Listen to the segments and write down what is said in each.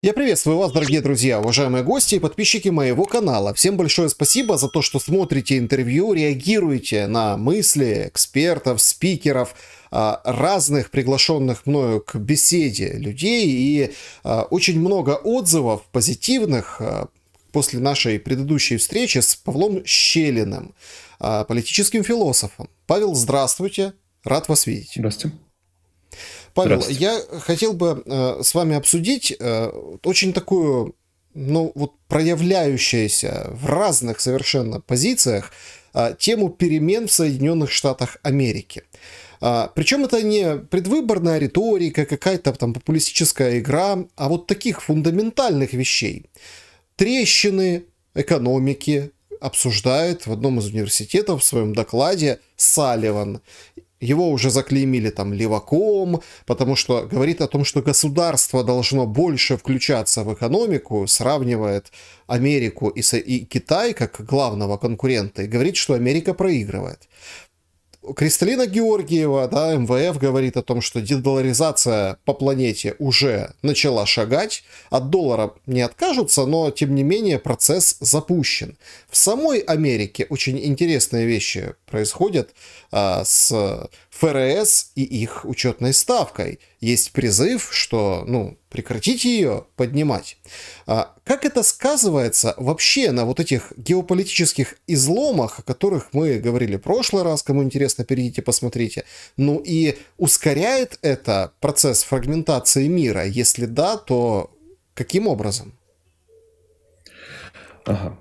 Я приветствую вас, дорогие друзья, уважаемые гости и подписчики моего канала. Всем большое спасибо за то, что смотрите интервью, реагируете на мысли экспертов, спикеров, а, разных приглашенных мною к беседе людей и а, очень много отзывов позитивных а, после нашей предыдущей встречи с Павлом Щелиным, политическим философом. Павел, здравствуйте, рад вас видеть. Здравствуйте. Павел, я хотел бы э, с вами обсудить э, очень такую, ну вот проявляющуюся в разных совершенно позициях э, тему перемен в Соединенных Штатах Америки. А, э, причем это не предвыборная риторика, какая-то там популистическая игра, а вот таких фундаментальных вещей. Трещины экономики обсуждает в одном из университетов в своем докладе Салливан его уже заклеймили там леваком, потому что говорит о том, что государство должно больше включаться в экономику, сравнивает Америку и, и Китай как главного конкурента и говорит, что Америка проигрывает. Кристалина Георгиева, да, МВФ говорит о том, что дедоларизация по планете уже начала шагать, от доллара не откажутся, но тем не менее процесс запущен. В самой Америке очень интересные вещи происходят а, с ФРС и их учетной ставкой. Есть призыв, что, ну, прекратите ее поднимать. А как это сказывается вообще на вот этих геополитических изломах, о которых мы говорили в прошлый раз, кому интересно, перейдите, посмотрите. Ну и ускоряет это процесс фрагментации мира? Если да, то каким образом? Ага.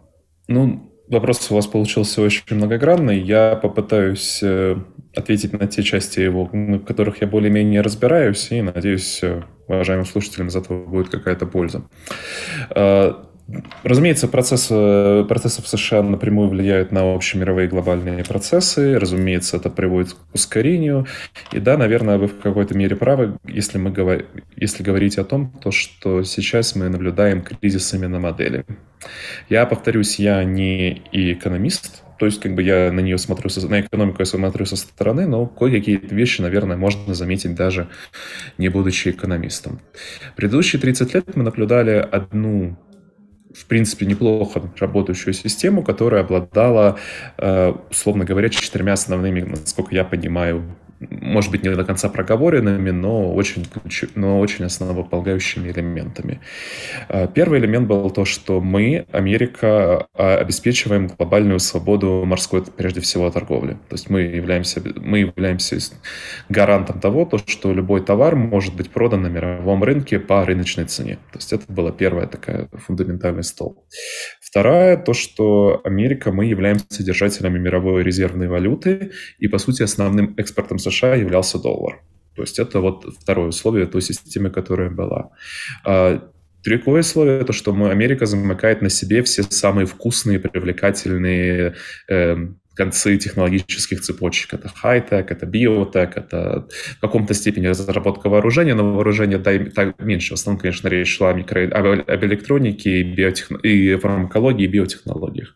Ну, Вопрос у вас получился очень многогранный. Я попытаюсь э, ответить на те части его, в которых я более-менее разбираюсь, и надеюсь, э, уважаемым слушателям, зато будет какая-то польза. Э, Разумеется, процесс, процессы в США напрямую влияют на общие мировые глобальные процессы. Разумеется, это приводит к ускорению. И да, наверное, вы в какой-то мере правы, если, мы говор... если говорить о том, то, что сейчас мы наблюдаем кризис именно модели. Я повторюсь, я не экономист, то есть как бы я на нее смотрю, на экономику я смотрю со стороны, но кое-какие вещи, наверное, можно заметить даже не будучи экономистом. Предыдущие 30 лет мы наблюдали одну в принципе, неплохо работающую систему, которая обладала, э, условно говоря, четырьмя основными, насколько я понимаю, может быть, не до конца проговоренными, но очень, но очень основополагающими элементами. А, первый элемент был то, что мы, Америка, а, обеспечиваем глобальную свободу морской, прежде всего, торговли. То есть мы являемся, мы являемся гарантом того, то, что любой товар может быть продан на мировом рынке по рыночной цене. То есть это была первая такая фундаментальный стол. Вторая, то, что Америка, мы являемся держателями мировой резервной валюты и, по сути, основным экспортом США являлся доллар. То есть это вот второе условие той системы, которая была. Третье а, условие – это что мы, Америка замыкает на себе все самые вкусные, привлекательные э, концы технологических цепочек. Это хай-тек, это биотек, это в каком-то степени разработка вооружения, но вооружение да, так меньше. В основном, конечно, речь шла о, микро... об электронике и, биотех... и фармакологии, и биотехнологиях.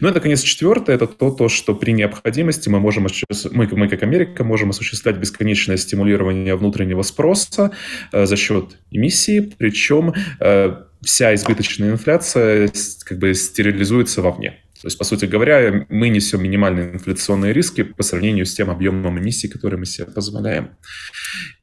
Ну это наконец, четвертое, это то, то что при необходимости мы можем, осуществ... мы, мы как Америка можем осуществлять бесконечное стимулирование внутреннего спроса э, за счет эмиссии, причем э, вся избыточная инфляция как бы стерилизуется вовне. То есть, по сути говоря, мы несем минимальные инфляционные риски по сравнению с тем объемом эмиссий, который мы себе позволяем.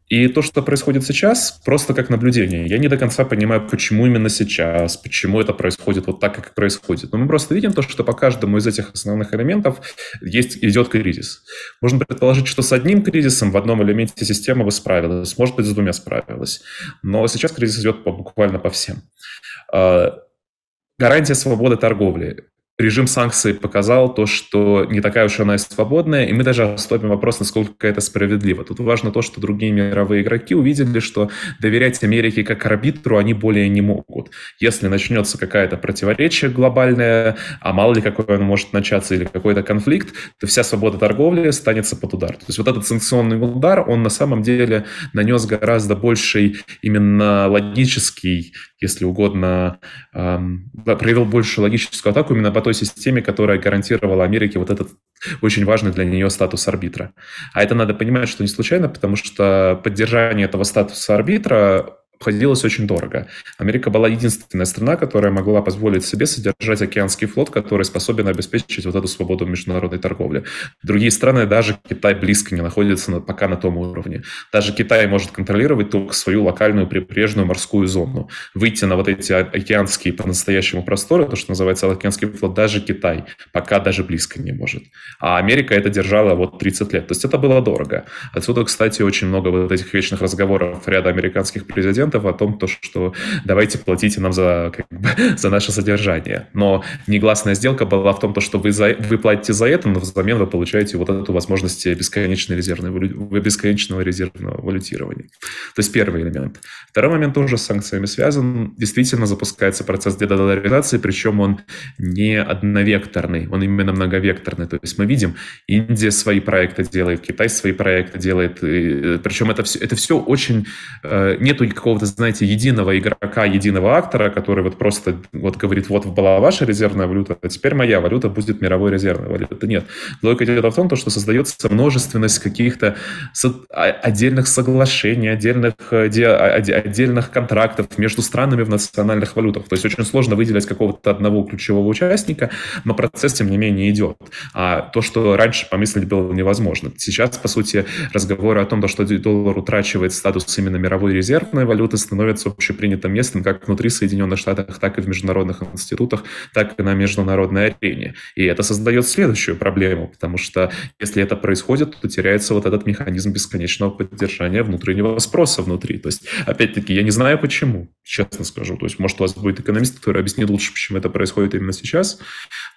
И то, что происходит сейчас, просто как наблюдение. Я не до конца понимаю, почему именно сейчас, почему это происходит вот так, как происходит. Но мы просто видим то, что по каждому из этих основных элементов есть, идет кризис. Можно предположить, что с одним кризисом в одном элементе система бы справилась, может быть, с двумя справилась. Но сейчас кризис идет по, буквально по всем. А, гарантия свободы торговли режим санкций показал то, что не такая уж она и свободная, и мы даже ослабим вопрос, насколько это справедливо. Тут важно то, что другие мировые игроки увидели, что доверять Америке как арбитру они более не могут. Если начнется какая-то противоречие глобальное, а мало ли какое оно может начаться, или какой-то конфликт, то вся свобода торговли станется под удар. То есть вот этот санкционный удар, он на самом деле нанес гораздо больший именно логический если угодно, провел больше логическую атаку именно по той системе, которая гарантировала Америке вот этот очень важный для нее статус арбитра. А это надо понимать, что не случайно, потому что поддержание этого статуса арбитра обходилось очень дорого. Америка была единственная страна, которая могла позволить себе содержать океанский флот, который способен обеспечить вот эту свободу международной торговли. Другие страны, даже Китай близко не находится на, пока на том уровне. Даже Китай может контролировать только свою локальную прибрежную морскую зону. Выйти на вот эти океанские по-настоящему просторы, то, что называется океанский флот, даже Китай пока даже близко не может. А Америка это держала вот 30 лет. То есть это было дорого. Отсюда, кстати, очень много вот этих вечных разговоров ряда американских президентов, студентов о том, то, что давайте платите нам за, как бы, за наше содержание. Но негласная сделка была в том, то, что вы, за, вы платите за это, но взамен вы получаете вот эту возможность бесконечной резервной, бесконечного резервного валютирования. То есть первый элемент. Второй момент тоже с санкциями связан. Действительно запускается процесс дедоларизации причем он не одновекторный, он именно многовекторный. То есть мы видим, Индия свои проекты делает, Китай свои проекты делает. И, э, причем это все, это все очень... Э, нету никакого какого-то, знаете, единого игрока, единого актора, который вот просто вот говорит, вот была ваша резервная валюта, а теперь моя валюта будет мировой резервной валютой. Нет. Логика идет в том, что создается множественность каких-то а, отдельных соглашений, отдельных, э, а, отдельных контрактов между странами в национальных валютах. То есть очень сложно выделять какого-то одного ключевого участника, но процесс, тем не менее, идет. А то, что раньше помыслить было невозможно. Сейчас, по сути, разговоры о том, что доллар утрачивает статус именно мировой резервной валюты, валюты становятся общепринятым местом как внутри Соединенных Штатов, так и в международных институтах, так и на международной арене. И это создает следующую проблему, потому что если это происходит, то теряется вот этот механизм бесконечного поддержания внутреннего спроса внутри. То есть, опять-таки, я не знаю почему, честно скажу. То есть, может, у вас будет экономист, который объяснит лучше, почему это происходит именно сейчас,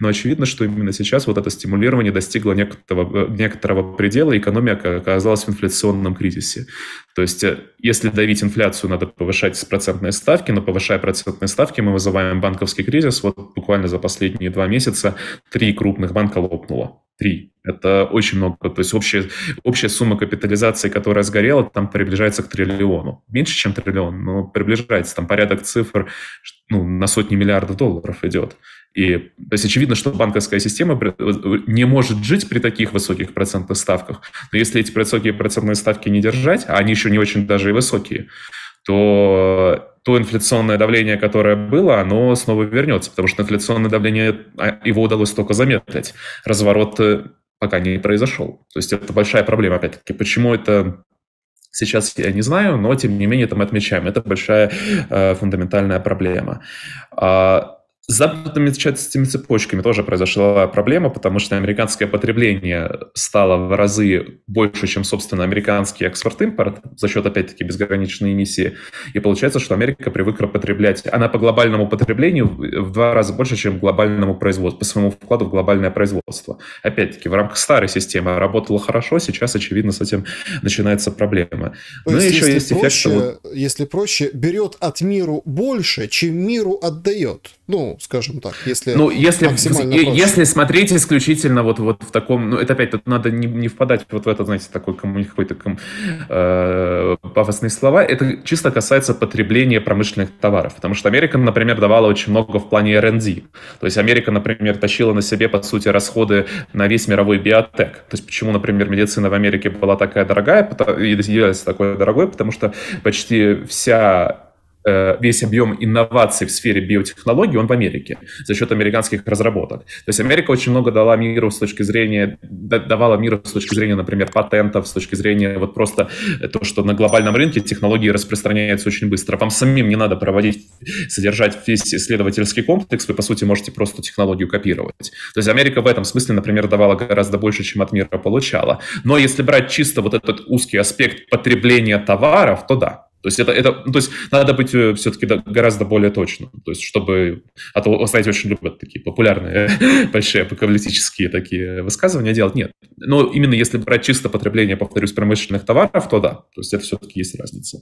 но очевидно, что именно сейчас вот это стимулирование достигло некоторого, некоторого предела, и экономика оказалась в инфляционном кризисе. То есть э, если давить инфляцию, надо повышать процентные ставки, но повышая процентные ставки, мы вызываем банковский кризис. Вот буквально за последние два месяца три крупных банка лопнуло. Три. Это очень много. То есть общая, общая сумма капитализации, которая сгорела, там приближается к триллиону. Меньше, чем триллион, но приближается. Там порядок цифр ну, на сотни миллиардов долларов идет. И, то есть очевидно, что банковская система э, не может жить при таких высоких процентных ставках. Но если эти высокие процентные ставки не держать, а они еще не очень даже и высокие, то то инфляционное давление, которое было, оно снова вернется, потому что инфляционное давление, а, его удалось только замедлить. Разворот э, пока не произошел. То есть это большая проблема, опять-таки. Почему это сейчас я не знаю, но тем не менее это мы отмечаем. Это большая э, фундаментальная проблема. А, с западными частями цепочками тоже произошла проблема, потому что американское потребление стало в разы больше, чем, собственно, американский экспорт-импорт за счет, опять-таки, безграничной эмиссии. И получается, что Америка привыкла потреблять. Она по глобальному потреблению в два раза больше, чем глобальному производству, по своему вкладу в глобальное производство. Опять-таки, в рамках старой системы работало хорошо, сейчас, очевидно, с этим начинается проблема. То ну, есть, еще есть проще, эффект, что... Если проще, берет от миру больше, чем миру отдает. Ну, скажем так, если ну если если смотреть исключительно вот вот в таком, ну это опять тут надо не, не впадать вот в это, знаете, такой какой-то э, пафосные слова. Это чисто касается потребления промышленных товаров, потому что Америка, например, давала очень много в плане R&D. То есть Америка, например, тащила на себе по сути расходы на весь мировой биотек. То есть почему, например, медицина в Америке была такая дорогая и является такой дорогой, потому что почти вся Э, весь объем инноваций в сфере биотехнологий, он в Америке за счет американских разработок. То есть Америка очень много дала миру с точки зрения, давала миру с точки зрения, например, патентов, с точки зрения вот просто то, что на глобальном рынке технологии распространяются очень быстро. Вам самим не надо проводить, содержать весь исследовательский комплекс, вы, по сути, можете просто технологию копировать. То есть Америка в этом смысле, например, давала гораздо больше, чем от мира получала. Но если брать чисто вот этот узкий аспект потребления товаров, то да, то есть это, это ну, то есть надо быть э, все-таки гораздо более точным, то есть чтобы, а то, знаете, очень любят такие популярные, большие апокалиптические такие высказывания делать, нет. Но именно если брать чисто потребление, повторюсь, промышленных товаров, то да, то есть это все-таки есть разница.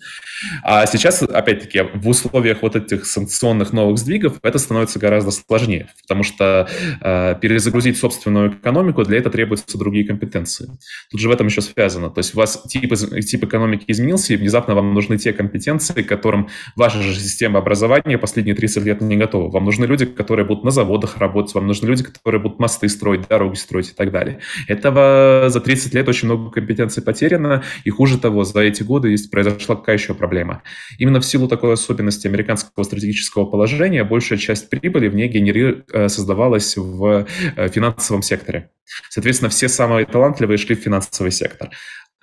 А сейчас, опять-таки, в условиях вот этих санкционных новых сдвигов это становится гораздо сложнее, потому что э, перезагрузить собственную экономику, для этого требуются другие компетенции. Тут же в этом еще связано, то есть у вас тип, тип экономики изменился, и внезапно вам нужны те компетенции, к которым ваша же система образования последние 30 лет не готова. Вам нужны люди, которые будут на заводах работать, вам нужны люди, которые будут мосты строить, дороги строить и так далее. Этого за 30 лет очень много компетенций потеряно, и хуже того, за эти годы есть, произошла какая еще проблема. Именно в силу такой особенности американского стратегического положения большая часть прибыли в ней генери... Э, создавалась в э, финансовом секторе. Соответственно, все самые талантливые шли в финансовый сектор.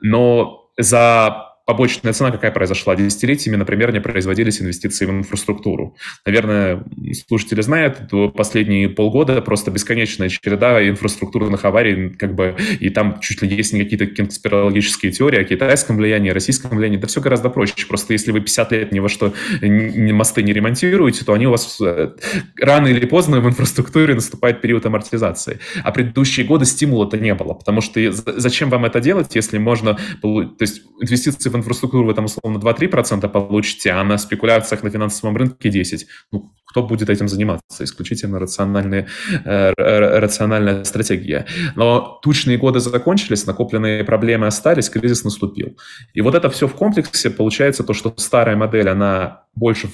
Но за побочная цена какая произошла? Десятилетиями, например, не производились инвестиции в инфраструктуру. Наверное, слушатели знают, последние полгода просто бесконечная череда инфраструктурных аварий, как бы, и там чуть ли есть не какие-то конспирологические теории о китайском влиянии, российском влиянии, да все гораздо проще. Просто если вы 50 лет ни во что ни мосты не ремонтируете, то они у вас э, рано или поздно в инфраструктуре наступает период амортизации. А предыдущие годы стимула-то не было, потому что зачем вам это делать, если можно... То есть инвестиции в инфраструктуру вы там условно 2-3% получите, а на спекуляциях на финансовом рынке 10%. Ну, кто будет этим заниматься? Исключительно рациональные, э, рациональная стратегия. Но тучные годы закончились, накопленные проблемы остались, кризис наступил. И вот это все в комплексе получается то, что старая модель, она больше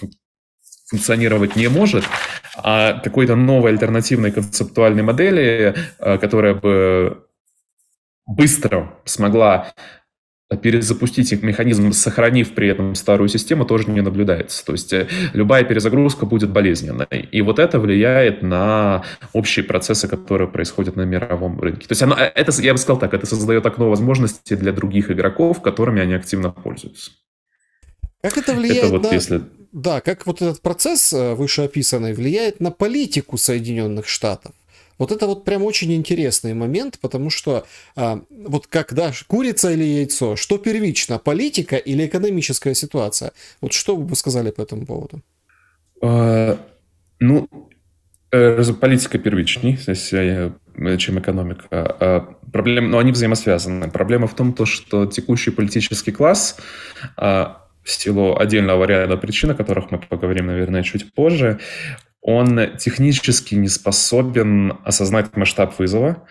функционировать не может, а какой-то новой альтернативной концептуальной модели, э, которая бы быстро смогла а перезапустить их механизм, сохранив при этом старую систему, тоже не наблюдается. То есть э, любая перезагрузка будет болезненной. И вот это влияет на общие процессы, которые происходят на мировом рынке. То есть оно, э, это, я бы сказал так, это создает окно возможностей для других игроков, которыми они активно пользуются. Как это влияет это вот на... если... Да, как вот этот процесс э, вышеописанный влияет на политику Соединенных Штатов? Вот это вот прям очень интересный момент, потому что а, вот когда курица или яйцо, что первично, политика или экономическая ситуация? Вот что вы бы сказали по этому поводу? А, ну, э, политика первичней, чем экономика. А, а проблема, но ну, они взаимосвязаны. Проблема в том, то, что текущий политический класс а, в силу отдельного ряда причин, о которых мы поговорим, наверное, чуть позже, он технически не способен осознать масштаб вызова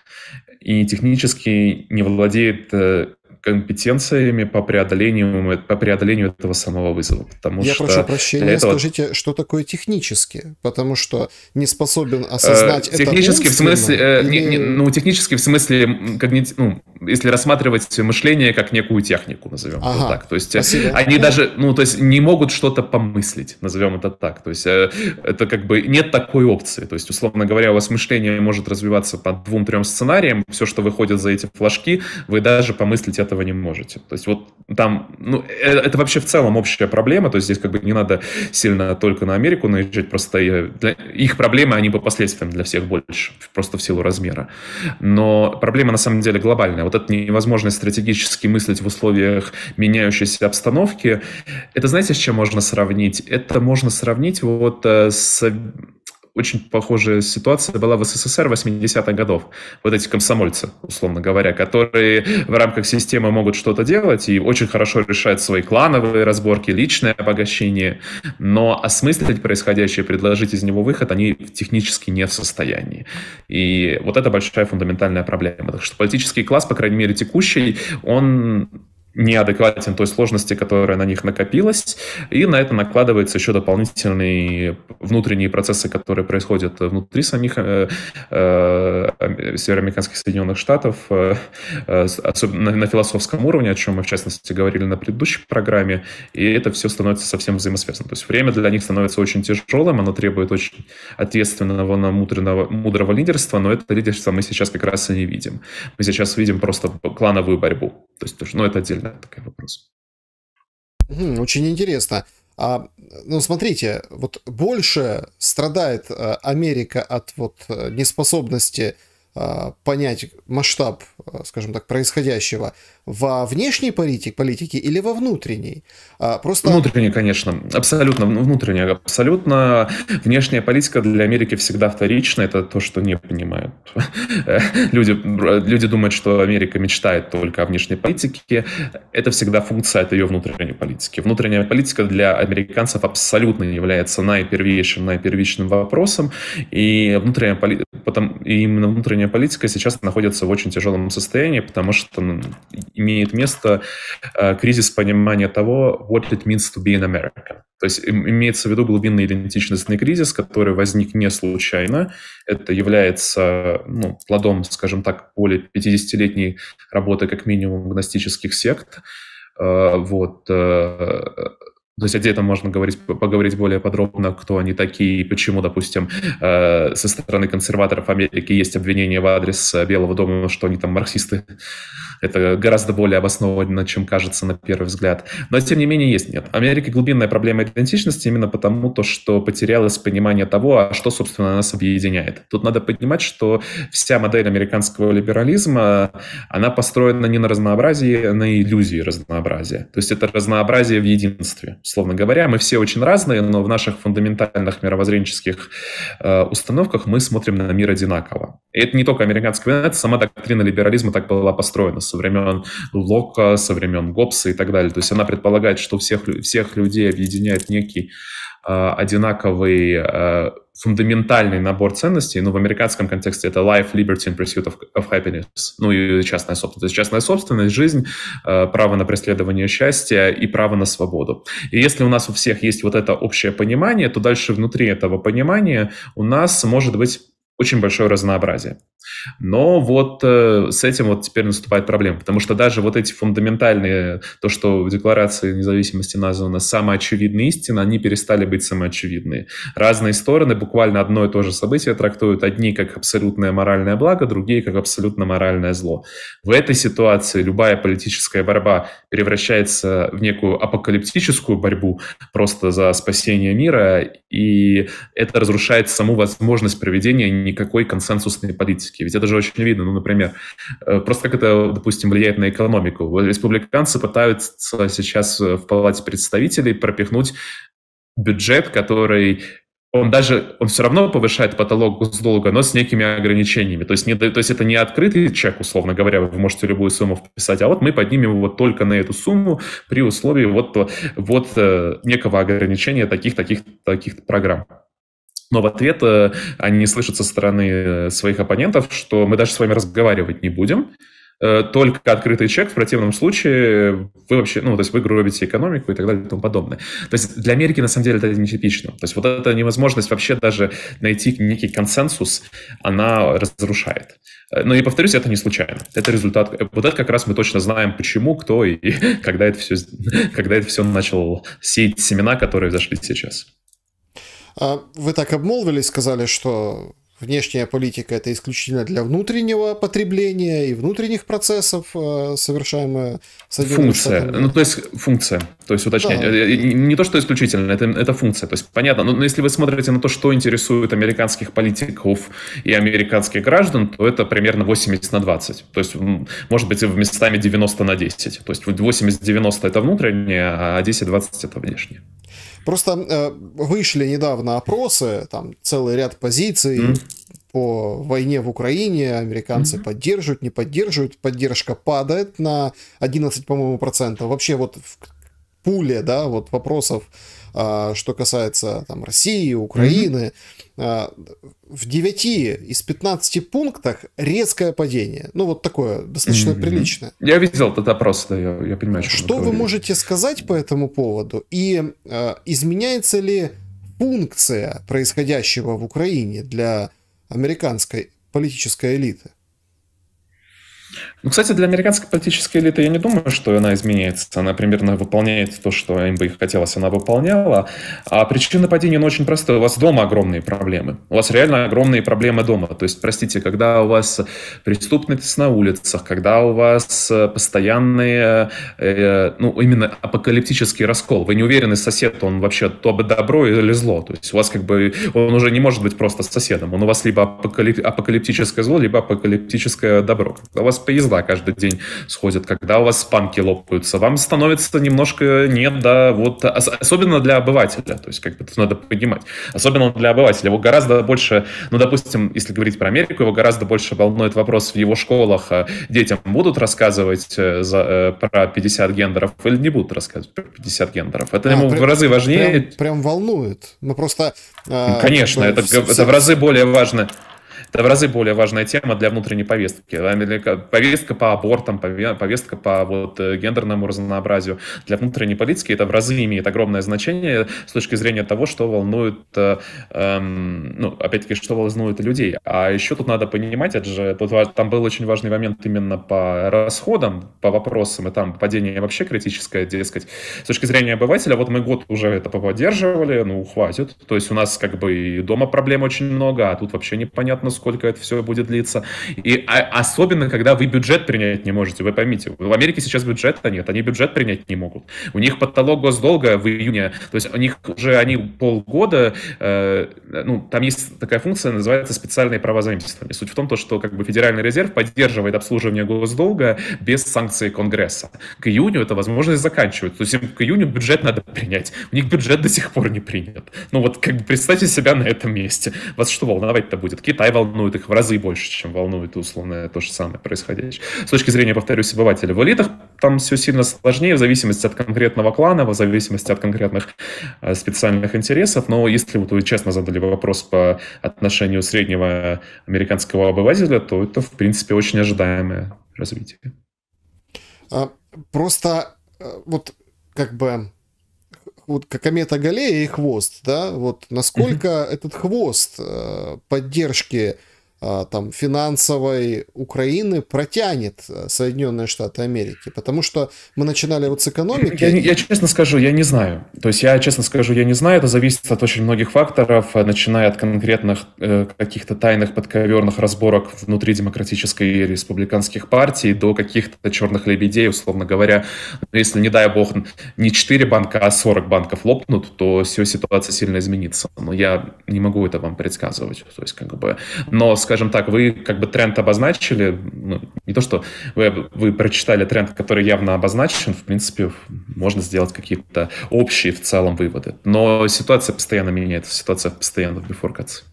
и технически не владеет э, компетенциями по преодолению, по преодолению этого самого вызова. Потому Я что прошу прощения, этого... скажите, что такое технически? Потому что не способен э, осознать это Технически в смысле... Э, или... не, не, ну, технически в смысле, когнити... ну, если рассматривать мышление как некую технику, назовем ага. это так. То есть э, Спасибо. они да. даже, ну, то есть не могут что-то помыслить, назовем это так. То есть это как бы нет такой опции. То есть, условно говоря, у вас мышление может развиваться по двум-трем сценариям. Все, что выходит за эти флажки, вы даже помыслить это этого не можете. То есть вот там, ну, э, это вообще в целом общая проблема, то есть здесь как бы не надо сильно только на Америку наезжать, просто для, их проблемы, они по последствиям для всех больше, просто в силу размера. Но проблема на самом деле глобальная. Вот эта невозможность стратегически мыслить в условиях меняющейся обстановки, это знаете, с чем можно сравнить? Это можно сравнить вот э, с очень похожая ситуация была в СССР 80-х годов. Вот эти комсомольцы, условно говоря, которые в рамках системы могут что-то делать и очень хорошо решают свои клановые разборки, личное обогащение, но осмыслить происходящее, предложить из него выход, они технически не в состоянии. И вот это большая фундаментальная проблема. Так что политический класс, по крайней мере текущий, он неадекватен той сложности, которая на них накопилась, и на это накладываются еще дополнительные внутренние процессы, которые происходят внутри самих э, э, североамериканских Соединенных Штатов, э, особенно на философском уровне, о чем мы, в частности, говорили на предыдущей программе, и это все становится совсем взаимосвязано. То есть время для них становится очень тяжелым, оно требует очень ответственного, на мудрого лидерства, но это лидерство мы сейчас как раз и не видим. Мы сейчас видим просто клановую борьбу. То есть, ну, это отдельно да, такой вопрос. Очень интересно. А, ну, смотрите, вот больше страдает э, Америка от вот э, неспособности а, понять масштаб, э, скажем так, происходящего, во внешней политике, политике или во внутренней? А, просто... внутренняя, конечно. Абсолютно внутренняя. Абсолютно внешняя политика для Америки всегда вторична. Это то, что не понимают. Люди, люди думают, что Америка мечтает только о внешней политике. Это всегда функция от ее внутренней политики. Внутренняя политика для американцев абсолютно не является наипервейшим, наипервичным вопросом. И, внутренняя поли... потом... и именно внутренняя политика сейчас находится в очень тяжелом состоянии, потому что ну, имеет место э, кризис понимания того, what it means to be an American. То есть имеется в виду глубинный идентичностный кризис, который возник не случайно. Это является ну, плодом, скажем так, более 50-летней работы как минимум гностических сект. Э, вот. Э, то есть отдельно можно говорить, поговорить более подробно, кто они такие и почему, допустим, э, со стороны консерваторов Америки есть обвинение в адрес Белого дома, что они там марксисты. Это гораздо более обоснованно, чем кажется на первый взгляд. Но, тем не менее, есть нет. Америка глубинная проблема идентичности именно потому, то, что потерялось понимание того, а что, собственно, нас объединяет. Тут надо понимать, что вся модель американского либерализма, она построена не на разнообразии, а на иллюзии разнообразия. То есть это разнообразие в единстве, словно говоря. Мы все очень разные, но в наших фундаментальных мировоззренческих э, установках мы смотрим на мир одинаково. И это не только американская война, это сама доктрина либерализма так была построена со времен Лока, со времен Гопса и так далее. То есть она предполагает, что всех, всех людей объединяет некий э, одинаковый э, фундаментальный набор ценностей, ну, в американском контексте это life, liberty and pursuit of, of happiness, ну, и частная собственность. частная собственность, жизнь, а, право на преследование счастья и право на свободу. И если у нас у всех есть вот это общее понимание, то дальше внутри этого понимания у нас может быть очень большое разнообразие. Но вот э, с этим вот теперь наступает проблема, потому что даже вот эти фундаментальные, то, что в Декларации независимости названо самоочевидные истины, они перестали быть самоочевидные. Разные стороны буквально одно и то же событие трактуют одни как абсолютное моральное благо, другие как абсолютно моральное зло. В этой ситуации любая политическая борьба превращается в некую апокалиптическую борьбу просто за спасение мира, и это разрушает саму возможность проведения никакой консенсусной политики. Ведь это же очень видно, ну, например, э, просто как это, допустим, влияет на экономику. Республиканцы пытаются сейчас э, в Палате представителей пропихнуть бюджет, который он даже, он все равно повышает потолок госдолга, но с некими ограничениями. То есть, не, то есть это не открытый чек, условно говоря, вы можете любую сумму вписать, а вот мы поднимем его только на эту сумму при условии вот, вот э, некого ограничения таких-таких таких программ. Но в ответ э, они слышат со стороны э, своих оппонентов, что мы даже с вами разговаривать не будем, э, только открытый чек, в противном случае вы вообще, ну, то есть вы гробите экономику и так далее и тому подобное. То есть для Америки на самом деле это нетипично. То есть вот эта невозможность вообще даже найти некий консенсус, она разрушает. Но и повторюсь, это не случайно. Это результат. Вот это как раз мы точно знаем, почему, кто и когда это все, когда это все начало сеять семена, которые зашли сейчас. А, вы так обмолвились, сказали, что внешняя политика это исключительно для внутреннего потребления и внутренних процессов, а, совершаемая Функция. Штатами. Ну, то есть функция. То есть уточнение, Да. Э, не то, что исключительно, это, это функция. То есть понятно, но, но если вы смотрите на то, что интересует американских политиков и американских граждан, то это примерно 80 на 20. То есть, может быть, в местами 90 на 10. То есть 80-90 это внутреннее, а 10-20 это внешнее. Просто э, вышли недавно опросы, там целый ряд позиций mm по войне в Украине, американцы mm-hmm. поддерживают, не поддерживают, поддержка падает на 11, по-моему, процентов. Вообще вот в пуле, да, вот вопросов а, что касается там, России, Украины, mm-hmm. в 9 из 15 пунктах резкое падение. Ну, вот такое, достаточно mm-hmm. приличное. Я видел этот опрос, да, я, я понимаю, что Что вы говорили. можете сказать по этому поводу? И э, изменяется ли функция происходящего в Украине для американской политической элиты? Ну, кстати, для американской политической элиты я не думаю, что она изменяется. Она примерно выполняет то, что им бы их хотелось, она выполняла. А причина падения ну, очень простая. У вас дома огромные проблемы. У вас реально огромные проблемы дома. То есть, простите, когда у вас преступность на улицах, когда у вас постоянные, э, ну, именно апокалиптический раскол. Вы не уверены, сосед, он вообще то бы добро или зло. То есть, у вас как бы, он уже не может быть просто соседом. Он у вас либо апокалип, апокалиптическое зло, либо апокалиптическое добро. у вас поезда да, каждый день сходят, когда у вас спанки лопаются, вам становится немножко нет, да, вот, особенно для обывателя, то есть как бы это надо понимать, особенно для обывателя, его гораздо больше, ну, допустим, если говорить про Америку, его гораздо больше волнует вопрос, в его школах э, детям будут рассказывать э, за, э, про 50 гендеров или не будут рассказывать про 50 гендеров. Это а, ему прям, в разы важнее. Прям, прям волнует. Ну, просто... А, Конечно, это, в, это в разы более важно. Это в разы более важная тема для внутренней повестки. Повестка по абортам, повестка по вот, э, гендерному разнообразию для внутренней политики, это в разы имеет огромное значение с точки зрения того, что волнует, э, эм, ну, опять-таки, что волнует людей. А еще тут надо понимать, это же, тут, там был очень важный момент именно по расходам, по вопросам, и там падение вообще критическое, дескать. С точки зрения обывателя, вот мы год уже это поддерживали, ну, хватит. То есть у нас как бы и дома проблем очень много, а тут вообще непонятно, сколько это все будет длиться. И а, особенно, когда вы бюджет принять не можете, вы поймите, в Америке сейчас бюджета нет, они бюджет принять не могут. У них потолок госдолга в июне, то есть у них уже они полгода, э, ну, там есть такая функция, называется специальные права заимствования. Суть в том, то, что как бы Федеральный резерв поддерживает обслуживание госдолга без санкций Конгресса. К июню это возможность заканчивается. То есть им к июню бюджет надо принять. У них бюджет до сих пор не принят. Ну вот как бы представьте себя на этом месте. Вас что волновать-то будет? Китай волновать волнует их в разы больше, чем волнует условно то же самое происходящее. С точки зрения, повторюсь, обывателя, в элитах там все сильно сложнее в зависимости от конкретного клана, в зависимости от конкретных э, специальных интересов, но если вот вы честно задали вопрос по отношению среднего американского обывателя, то это, в принципе, очень ожидаемое развитие. А, просто э, вот как бы вот комета Галлея и хвост, да, вот насколько этот хвост э, поддержки а, там, финансовой Украины протянет э, Соединенные Штаты Америки? Потому что мы начинали вот с экономики. Я, я честно скажу, я не знаю. То есть я честно скажу, я не знаю. Это зависит от очень многих факторов, э, начиная от конкретных э, каких-то тайных подковерных разборок внутри демократической и республиканских партий до каких-то черных лебедей, условно говоря. Если, не дай бог, не 4 банка, а 40 банков лопнут, то все ситуация сильно изменится. Но я не могу это вам предсказывать. То есть как бы... Но, скажем, скажем так, вы как бы тренд обозначили, ну, не то, что вы, вы прочитали тренд, который явно обозначен, в принципе, можно сделать какие-то общие в целом выводы. Но ситуация постоянно меняется, ситуация постоянно в бифуркации.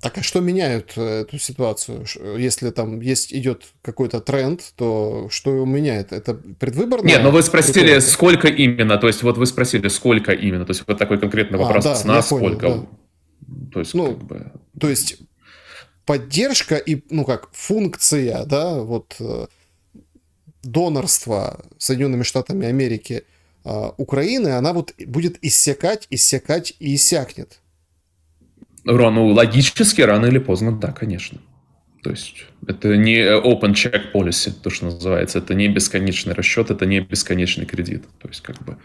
Так а что меняет э, эту ситуацию? Если там есть, идет какой-то тренд, то что его меняет? Это предвыборное? Нет, но ну вы спросили, прикольно? сколько именно, то есть вот вы спросили, сколько именно, то есть вот такой конкретный а, вопрос а, да, цена, понял, сколько... Да. То есть, ну, как бы... то есть поддержка и, ну как, функция, да, вот э, донорство Соединенными Штатами Америки а, Украины, она вот будет иссякать, иссякать и иссякнет. Рано, ну, логически, рано или поздно, да, конечно. То есть это не э, open check policy, то, что называется. Это не бесконечный расчет, это не бесконечный кредит. То есть как бы...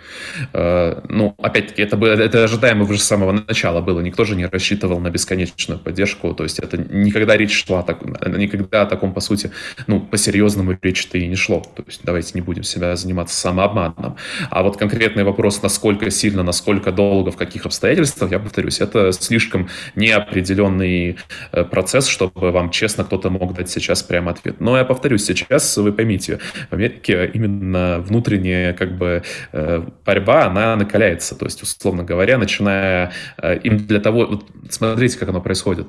Э, ну, опять-таки, это, было, это ожидаемо уже с самого начала было. Никто же не рассчитывал на бесконечную поддержку. То есть это никогда речь шла... Так, э, никогда о таком, по сути, ну, по-серьезному речь-то и не шло. То есть давайте не будем себя заниматься самообманом. А вот конкретный вопрос, насколько сильно, насколько долго, в каких обстоятельствах, я повторюсь, это слишком неопределенный э, процесс, чтобы вам честно кто-то мог дать сейчас прямо ответ. Но я повторюсь, сейчас вы поймите, в Америке именно внутренняя как бы э, борьба, она накаляется. То есть, условно говоря, начиная э, им для того... Вот смотрите, как оно происходит.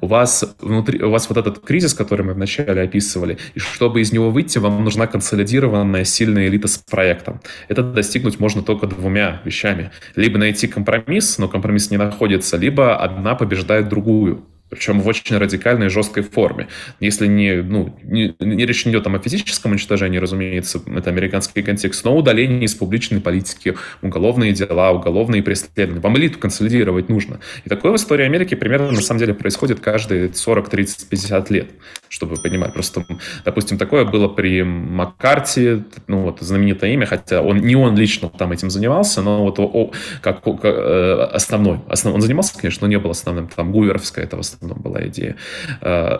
У вас, внутри, у вас вот этот кризис, который мы вначале описывали, и чтобы из него выйти, вам нужна консолидированная сильная элита с проектом. Это достигнуть можно только двумя вещами. Либо найти компромисс, но компромисс не находится, либо одна побеждает другую причем в очень радикальной и жесткой форме. Если не, ну, не, не речь не идет там о физическом уничтожении, разумеется, это американский контекст, но удаление из публичной политики, уголовные дела, уголовные преследования. Вам элиту консолидировать нужно. И такое в истории Америки примерно, на самом деле, происходит каждые 40, 30, 50 лет чтобы понимать. Просто, допустим, такое было при Маккарти, ну вот знаменитое имя, хотя он не он лично там этим занимался, но вот о, как, как э, основной, основ, он занимался, конечно, но не был основным, там Гуверовская это в основном была идея. Э,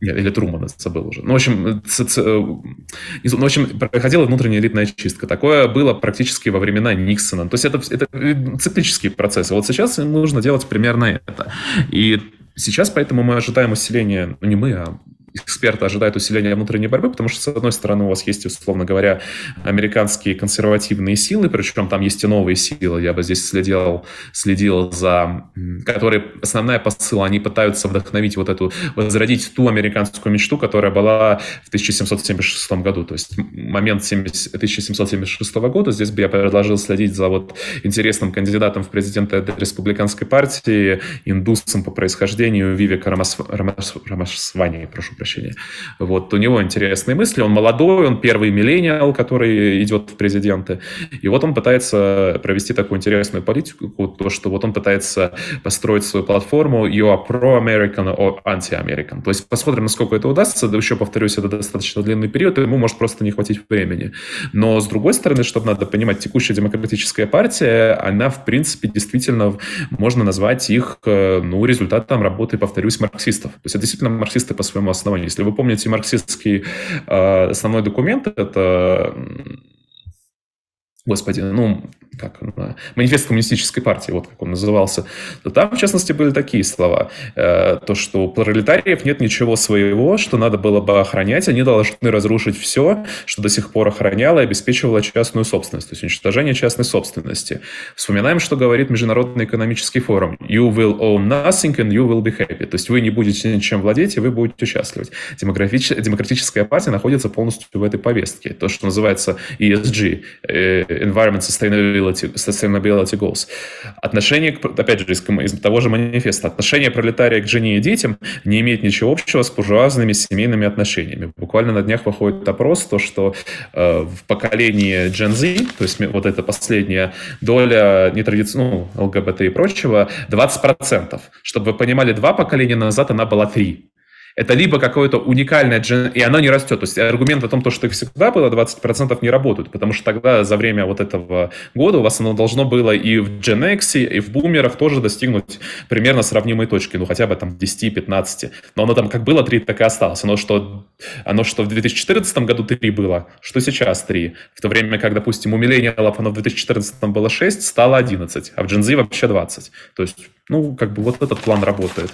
или Трумана, забыл уже. Ну, в общем, ц- ц- э, ну, в общем, проходила внутренняя элитная чистка. Такое было практически во времена Никсона. То есть это, это циклические процессы. Вот сейчас нужно делать примерно это. И Сейчас поэтому мы ожидаем усиления, ну не мы, а эксперты ожидают усиления внутренней борьбы, потому что, с одной стороны, у вас есть, условно говоря, американские консервативные силы, причем там есть и новые силы, я бы здесь следил, следил за... Которые, основная посыла, они пытаются вдохновить вот эту, возродить ту американскую мечту, которая была в 1776 году, то есть момент 70, 1776 года, здесь бы я предложил следить за вот интересным кандидатом в президенты республиканской партии, индусом по происхождению Виве Рамас, Рамасвани, прошу прощения, прощения. Вот, у него интересные мысли, он молодой, он первый миллениал, который идет в президенты. И вот он пытается провести такую интересную политику, то, что вот он пытается построить свою платформу «You are pro-American or anti-American». То есть посмотрим, насколько это удастся. Да еще, повторюсь, это достаточно длинный период, ему может просто не хватить времени. Но, с другой стороны, чтобы надо понимать, текущая демократическая партия, она, в принципе, действительно, можно назвать их, э, ну, результатом работы, повторюсь, марксистов. То есть это действительно марксисты по своему основанию основании. Если вы помните марксистский э, основной документ, это господи, ну, как он, манифест коммунистической партии, вот как он назывался, то там, в частности, были такие слова, э, то, что у пролетариев нет ничего своего, что надо было бы охранять, они должны разрушить все, что до сих пор охраняло и обеспечивало частную собственность, то есть уничтожение частной собственности. Вспоминаем, что говорит Международный экономический форум. You will own nothing and you will be happy. То есть вы не будете ничем владеть, и вы будете счастливы. Демографич... Демократическая партия находится полностью в этой повестке. То, что называется ESG, э, Environment Sustainability sustainability, sustainability goals. Отношение, к, опять же, из, из того же манифеста, отношение пролетария к жене и детям не имеет ничего общего с буржуазными семейными отношениями. Буквально на днях выходит опрос, то, что э, в поколении Gen Z, то есть вот эта последняя доля нетрадиционного ну, ЛГБТ и прочего, 20%. Чтобы вы понимали, два поколения назад она была 3 это либо какое-то уникальное, джен... и оно не растет. То есть аргумент о том, что их всегда было 20% не работают, потому что тогда за время вот этого года у вас оно должно было и в Gen X, и в бумерах тоже достигнуть примерно сравнимой точки, ну хотя бы там 10-15. Но оно там как было 3, так и осталось. Оно что, оно что в 2014 году 3 было, что сейчас 3. В то время как, допустим, у Millennial оно в 2014 было 6, стало 11, а в Gen Z вообще 20. То есть ну, как бы вот этот план работает.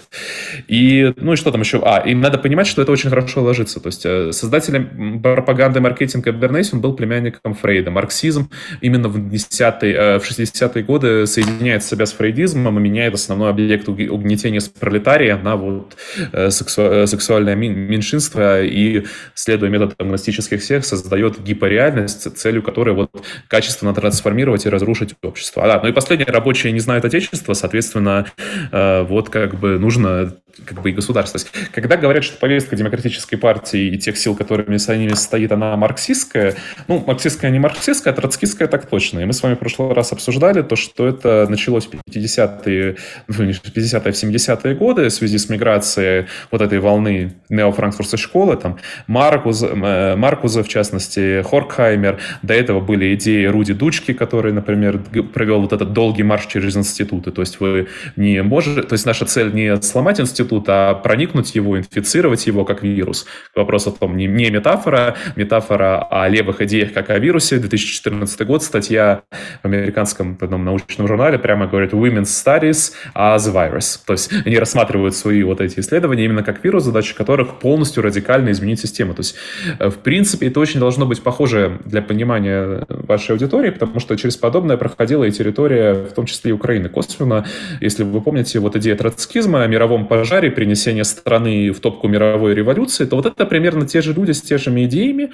И, ну и что там еще? А, им надо понимать, что это очень хорошо ложится. То есть э, создателем пропаганды, маркетинга Бернейс, был племянником Фрейда. Марксизм именно в, э, в 60-е годы соединяет себя с фрейдизмом и меняет основной объект угнетения с пролетария на вот э, сексу, сексуальное меньшинство и, следуя методам гностических всех, создает гипореальность, целью которой вот качественно трансформировать и разрушить общество. А, да, ну и последнее, рабочие не знают отечества, соответственно, Э, вот как бы нужно как бы и государство. Когда говорят, что повестка демократической партии и тех сил, которыми с ними стоит, она марксистская, ну, марксистская не марксистская, а троцкистская так точно. И мы с вами в прошлый раз обсуждали то, что это началось в 50-е, 50-е, 70-е годы в связи с миграцией вот этой волны неофранкфуртской школы, там, Маркуз, э, Маркуза, в частности, Хоркхаймер, до этого были идеи Руди Дучки, который, например, провел вот этот долгий марш через институты, то есть вы не можете, то есть наша цель не сломать институт, институт, а проникнуть его, инфицировать его как вирус. Вопрос о том, не, не метафора, метафора о левых идеях как о вирусе. 2014 год, статья в американском одном научном журнале прямо говорит «Women's Studies as Virus». То есть они рассматривают свои вот эти исследования именно как вирус, задача которых полностью радикально изменить систему. То есть, э, в принципе, это очень должно быть похоже для понимания вашей аудитории, потому что через подобное проходила и территория, в том числе и Украины косвенно. Если вы помните, вот идея троцкизма о мировом пожаре, шаре принесения страны в топку мировой революции, то вот это примерно те же люди с теми идеями.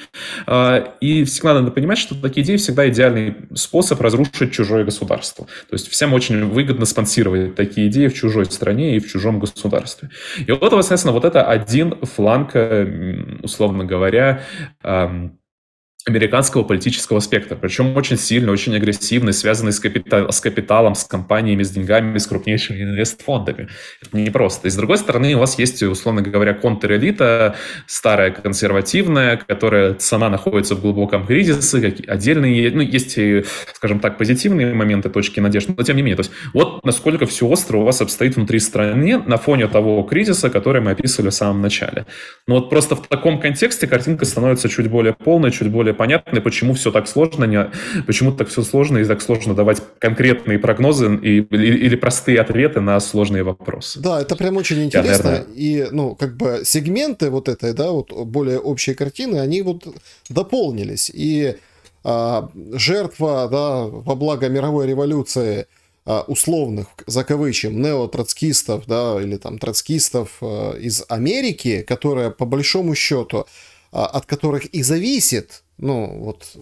А, и всегда надо понимать, что такие идеи всегда идеальный способ разрушить чужое государство. То есть всем очень выгодно спонсировать такие идеи в чужой стране и в чужом государстве. И вот, это, соответственно, вот это один фланг, э, условно говоря, американского политического спектра, причем очень сильный, очень агрессивный, связанный с, капитал, с капиталом, с компаниями, с деньгами, с крупнейшими инвестфондами. Это непросто. И с другой стороны, у вас есть, условно говоря, контрэлита, старая консервативная, которая сама находится в глубоком кризисе, отдельные, ну, есть, скажем так, позитивные моменты, точки надежды, но тем не менее. То есть вот насколько все остро у вас обстоит внутри страны на фоне того кризиса, который мы описывали в самом начале. Но вот просто в таком контексте картинка становится чуть более полной, чуть более более понятны, почему все так сложно, не, почему так все сложно и так сложно давать конкретные прогнозы и, или, или простые ответы на сложные вопросы. Да, это прям очень интересно. Я, наверное... И, ну, как бы сегменты вот этой, да, вот более общей картины, они вот дополнились. И а, жертва, да, во благо мировой революции а, условных, за кавычем, неотроцкистов, да, или там троцкистов а, из Америки, которая по большому счету, а, от которых и зависит ну, вот,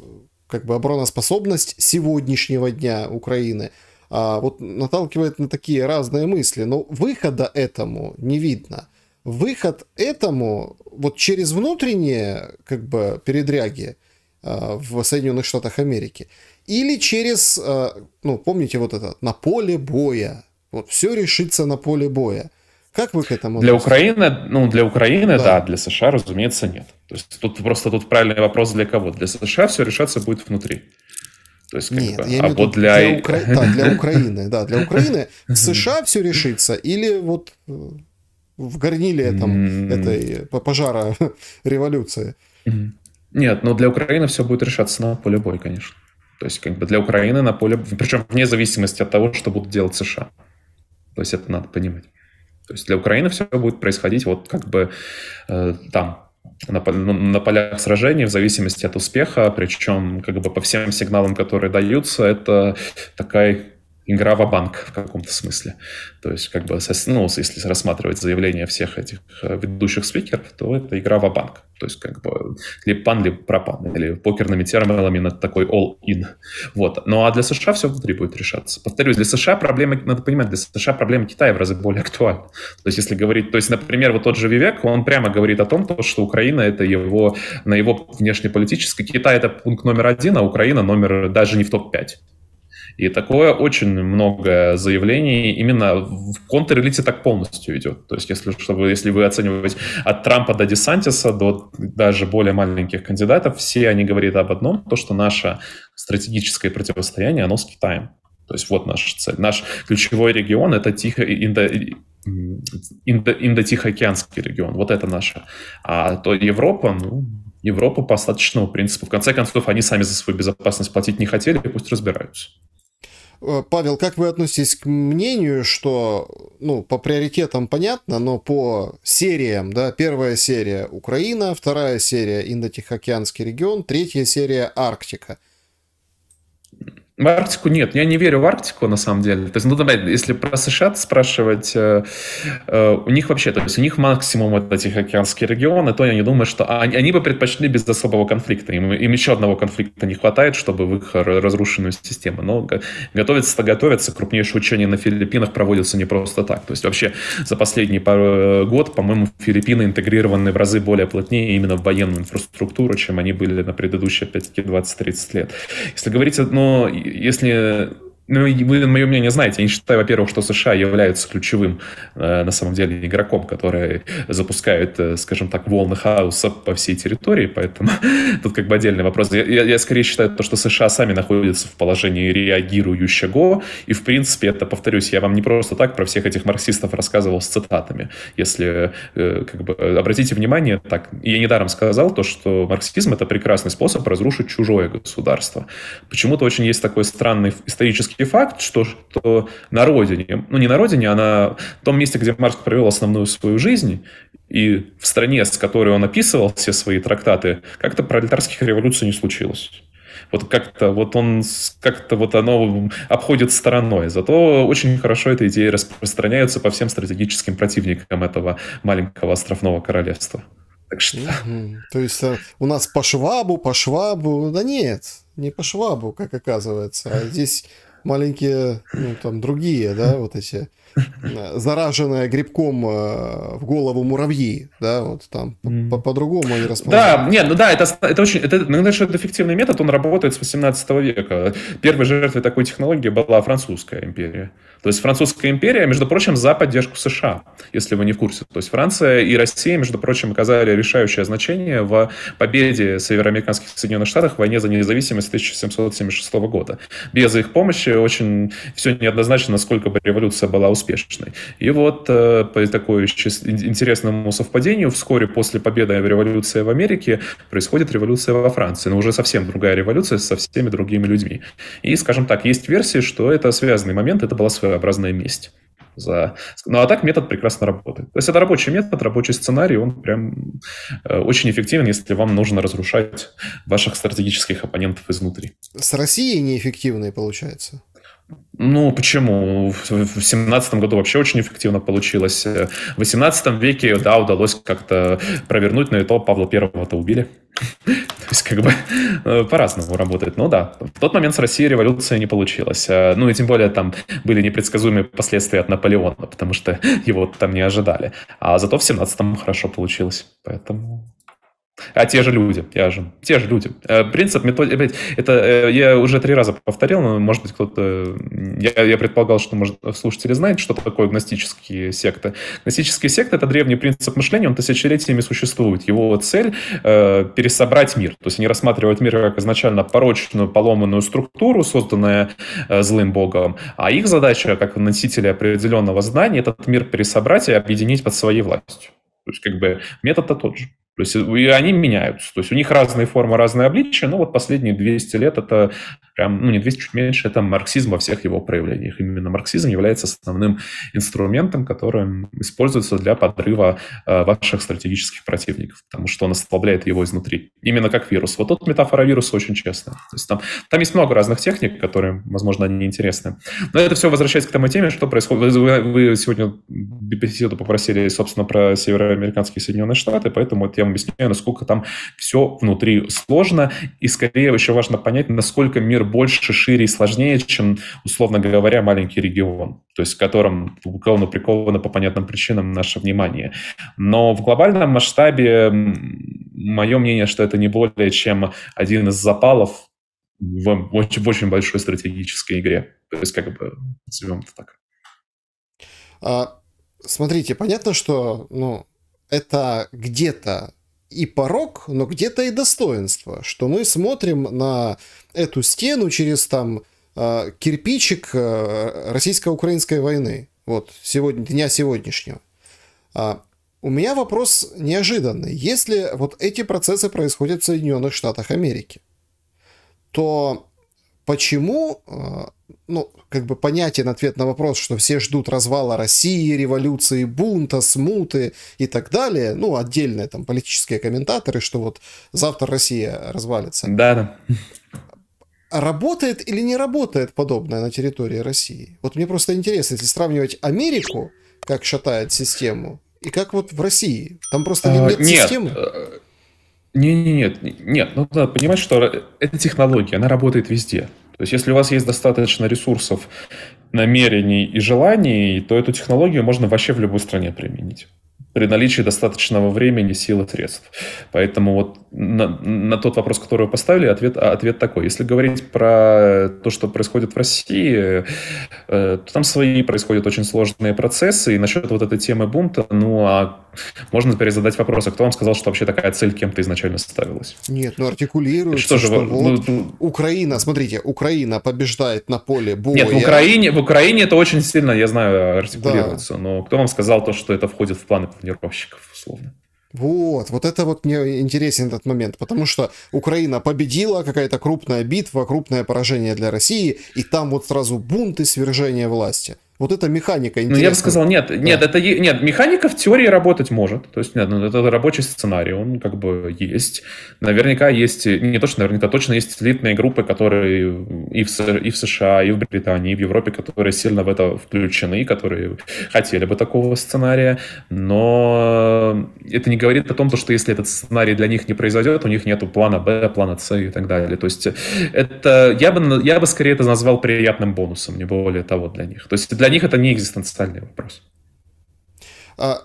как бы обороноспособность сегодняшнего дня Украины, а, вот наталкивает на такие разные мысли, но выхода этому не видно. Выход этому вот через внутренние как бы передряги а, в Соединенных Штатах Америки или через, а, ну помните вот это, на поле боя, вот все решится на поле боя. Как вы к этому Для Украины, ну, для Украины, да. да, для США, разумеется, нет. То есть тут просто тут правильный вопрос для кого. Для США все решаться будет внутри. То есть, как Нет, бы, я а вот для... Для, Укра... да, для Украины, да, для Украины США все решится или вот э, в горниле там этой пожара революции? Нет, но для Украины все будет решаться на поле боя, конечно. То есть, как бы для Украины на поле, причем вне зависимости от того, что будут делать США. То есть это надо понимать. То есть для Украины все будет происходить вот как бы э, там, на, ну, на полях сражений в зависимости от успеха, причем как бы по всем сигналам, которые даются, это такая игра в банк в каком-то смысле. То есть, как бы, ну, если рассматривать заявления всех этих э, ведущих спикеров, то это игра в банк То есть, как бы, либо пан, либо пропан, или покерными терминами на такой all-in. Вот. Ну, а для США все внутри будет решаться. Повторюсь, для США проблема, надо понимать, для США проблема Китая в разы более актуальна. То есть, если говорить, то есть, например, вот тот же Вивек, он прямо говорит о том, то, что Украина это его, на его внешнеполитической, Китай это пункт номер один, а Украина номер даже не в топ-5. И такое очень много заявлений именно в контррелите так полностью идет. То есть если, чтобы, если вы оцениваете от Трампа до Десантиса, до даже более маленьких кандидатов, все они говорят об одном, то что наше стратегическое противостояние, оно с Китаем. То есть вот наша цель. Наш ключевой регион — это тихо, индо, индо, Индо-Тихоокеанский регион. Вот это наше. А то Европа, ну, Европа по остаточному принципу. В конце концов, они сами за свою безопасность платить не хотели, пусть разбираются. Э, Павел, как вы относитесь к мнению, что, ну, по приоритетам понятно, но по сериям, да, первая серия Украина, вторая серия Индо-Тихоокеанский регион, третья серия Арктика. В Арктику нет, я не верю в Арктику на самом деле. То есть, ну, давай, если про США спрашивать, э, э, у них вообще, то есть у них максимум вот этих океанских регионов, а то я не думаю, что они, они бы предпочли без особого конфликта. Им, им еще одного конфликта не хватает, чтобы в их разрушенную систему. Но готовятся-то готовятся, крупнейшие учения на Филиппинах проводятся не просто так. То есть вообще за последний пару, э, год, по-моему, Филиппины интегрированы в разы более плотнее именно в военную инфраструктуру, чем они были на предыдущие, опять-таки, 20-30 лет. Если говорить, ну, если ну, вы мое мнение знаете. Я не считаю, во-первых, что США являются ключевым, э, на самом деле, игроком, который запускает, э, скажем так, волны хаоса по всей территории, поэтому тут как бы отдельный вопрос. Я, я, скорее считаю то, что США сами находятся в положении реагирующего, и, в принципе, это, повторюсь, я вам не просто так про всех этих марксистов рассказывал с цитатами. Если, э, как бы, обратите внимание, так, я недаром сказал то, что марксизм — это прекрасный способ разрушить чужое государство. Почему-то очень есть такой странный исторический факт, что, что на родине, ну не на родине, а на том месте, где Маркс провел основную свою жизнь, и в стране, с которой он описывал все свои трактаты, как-то пролетарских революций не случилось. Вот как-то вот он как-то вот оно обходит стороной. Зато очень хорошо эта идея распространяется по всем стратегическим противникам этого маленького островного королевства. Так что... То есть э, у нас по швабу, по швабу. Да нет, не по швабу, как оказывается. А здесь маленькие, ну, там, другие, да, вот эти э, зараженные грибком э, в голову муравьи, да, вот там по-другому они располагаются. Да, нет, ну да, это, это очень, это, конечно, ну, это эффективный метод, он работает с 18 века. Первой жертвой такой технологии была французская империя. То есть французская империя, между прочим, за поддержку США, если вы не в курсе. То есть Франция и Россия, между прочим, оказали решающее значение в победе североамериканских Соединенных Штатов в войне за независимость 1776 года. Без их помощи очень все неоднозначно, насколько бы революция была успешной. И вот э, по такой интересному совпадению вскоре после победы революции в Америке происходит революция во Франции, но уже совсем другая революция со всеми другими людьми. И, скажем так, есть версии, что это связанный момент, это была своя своеобразная э, месть. За... Ну а так метод прекрасно работает. То есть это рабочий метод, рабочий сценарий, он прям э, очень эффективен, если вам нужно разрушать ваших стратегических оппонентов изнутри. С Россией неэффективные получается? Ну, почему? В 17 году вообще очень эффективно получилось. В 18 веке, да, удалось как-то провернуть, но и то Павла Первого-то убили. То есть, как бы, э, по-разному работает. Ну да, в тот момент с Россией революция не получилась. Э, ну и тем более там были непредсказуемые последствия от Наполеона, потому что его там не ожидали. А зато в 17-м хорошо получилось. Поэтому а те же люди, я же, те же люди. Э, принцип, методика, э, это э, я уже три раза повторил, но, может быть, кто-то... Я, я предполагал, что, может, слушатели знают, что такое гностические секты. Гностические секты — это древний принцип мышления, он тысячелетиями существует. Его цель э, — пересобрать мир. То есть они рассматривают мир как изначально порочную, поломанную структуру, созданную э, злым богом, а их задача, как носители определенного знания, этот мир пересобрать и объединить под своей властью. То есть, как бы, метод-то тот же. То есть э, и они меняются. То есть у них разные формы, разные обличия, но вот последние 200 лет это прям, ну, не 200, чуть меньше, это марксизм во всех его проявлениях. Именно марксизм является основным инструментом, которым используется для подрыва э, ваших стратегических противников, потому что он ослабляет его изнутри. Именно как вирус. Вот тут метафора вируса очень честная. То есть там, там есть много разных техник, которые, возможно, они интересны. Но это все возвращается к тому теме, что происходит. Вы, вы сегодня беседу попросили, собственно, про североамериканские Соединенные Штаты, поэтому вот я вам объясняю, насколько там все внутри сложно, и скорее еще важно понять, насколько мир больше, шире и сложнее, чем, условно говоря, маленький регион, то есть в котором условно приковано по понятным причинам наше внимание. Но в глобальном масштабе мое мнение, что это не более чем один из запалов в очень, в очень большой стратегической игре. То есть как бы назовем это так. А, смотрите, понятно, что ну, это где-то и порог, но где-то и достоинство, что мы смотрим на эту стену через там а, кирпичик а, российско-украинской войны, вот, сегодня, дня сегодняшнего. А, у меня вопрос неожиданный. Если вот эти процессы происходят в Соединенных Штатах Америки, то почему, э, ну, как бы понятен ответ на вопрос, что все ждут развала России, революции, бунта, смуты и так далее. Ну, отдельные там политические комментаторы, что вот завтра Россия развалится. Да, да. Работает или не работает подобное на территории России? Вот мне просто интересно, если сравнивать Америку, как шатает систему, и как вот в России. Там просто нет, а, нет системы. Э, не, не, нет, нет, ну надо понимать, что эта технология, она работает везде. То есть, если у вас есть достаточно ресурсов, намерений и желаний, то эту технологию можно вообще в любой стране применить при наличии достаточного времени, сил и средств. Поэтому вот на, на тот вопрос, который вы поставили, ответ, а, ответ такой. Если говорить про то, что происходит в России, э, то там свои происходят очень сложные процессы. И насчет вот этой темы бунта, ну а можно перезадать вопрос, а кто вам сказал, что вообще такая цель кем-то изначально ставилась? Нет, ну артикулируется, что, же, что ну, вот ну, Украина, смотрите, Украина побеждает на поле боя. Нет, в ну, Украине, в Украине это очень сильно, я знаю, артикулируется, да. но кто вам сказал то, что это входит в планы планировщиков, условно. Вот, вот это вот мне интересен этот момент, потому что Украина победила, какая-то крупная битва, крупное поражение для России, и там вот сразу бунт и свержение власти. Вот эта механика интересная. Ну, я бы сказал, нет, нет, да. это, нет, механика в теории работать может. То есть, нет, ну, это рабочий сценарий, он как бы есть. Наверняка есть, не точно, наверняка точно есть элитные группы, которые и в, и в США, и в Британии, и в Европе, которые сильно в это включены, которые хотели бы такого сценария. Но это не говорит о том, что если этот сценарий для них не произойдет, у них нет плана Б, плана С и так далее. То есть, это, я бы, я бы скорее это назвал приятным бонусом, не более того для них. То есть, для для них это не экзистенциальный вопрос. А,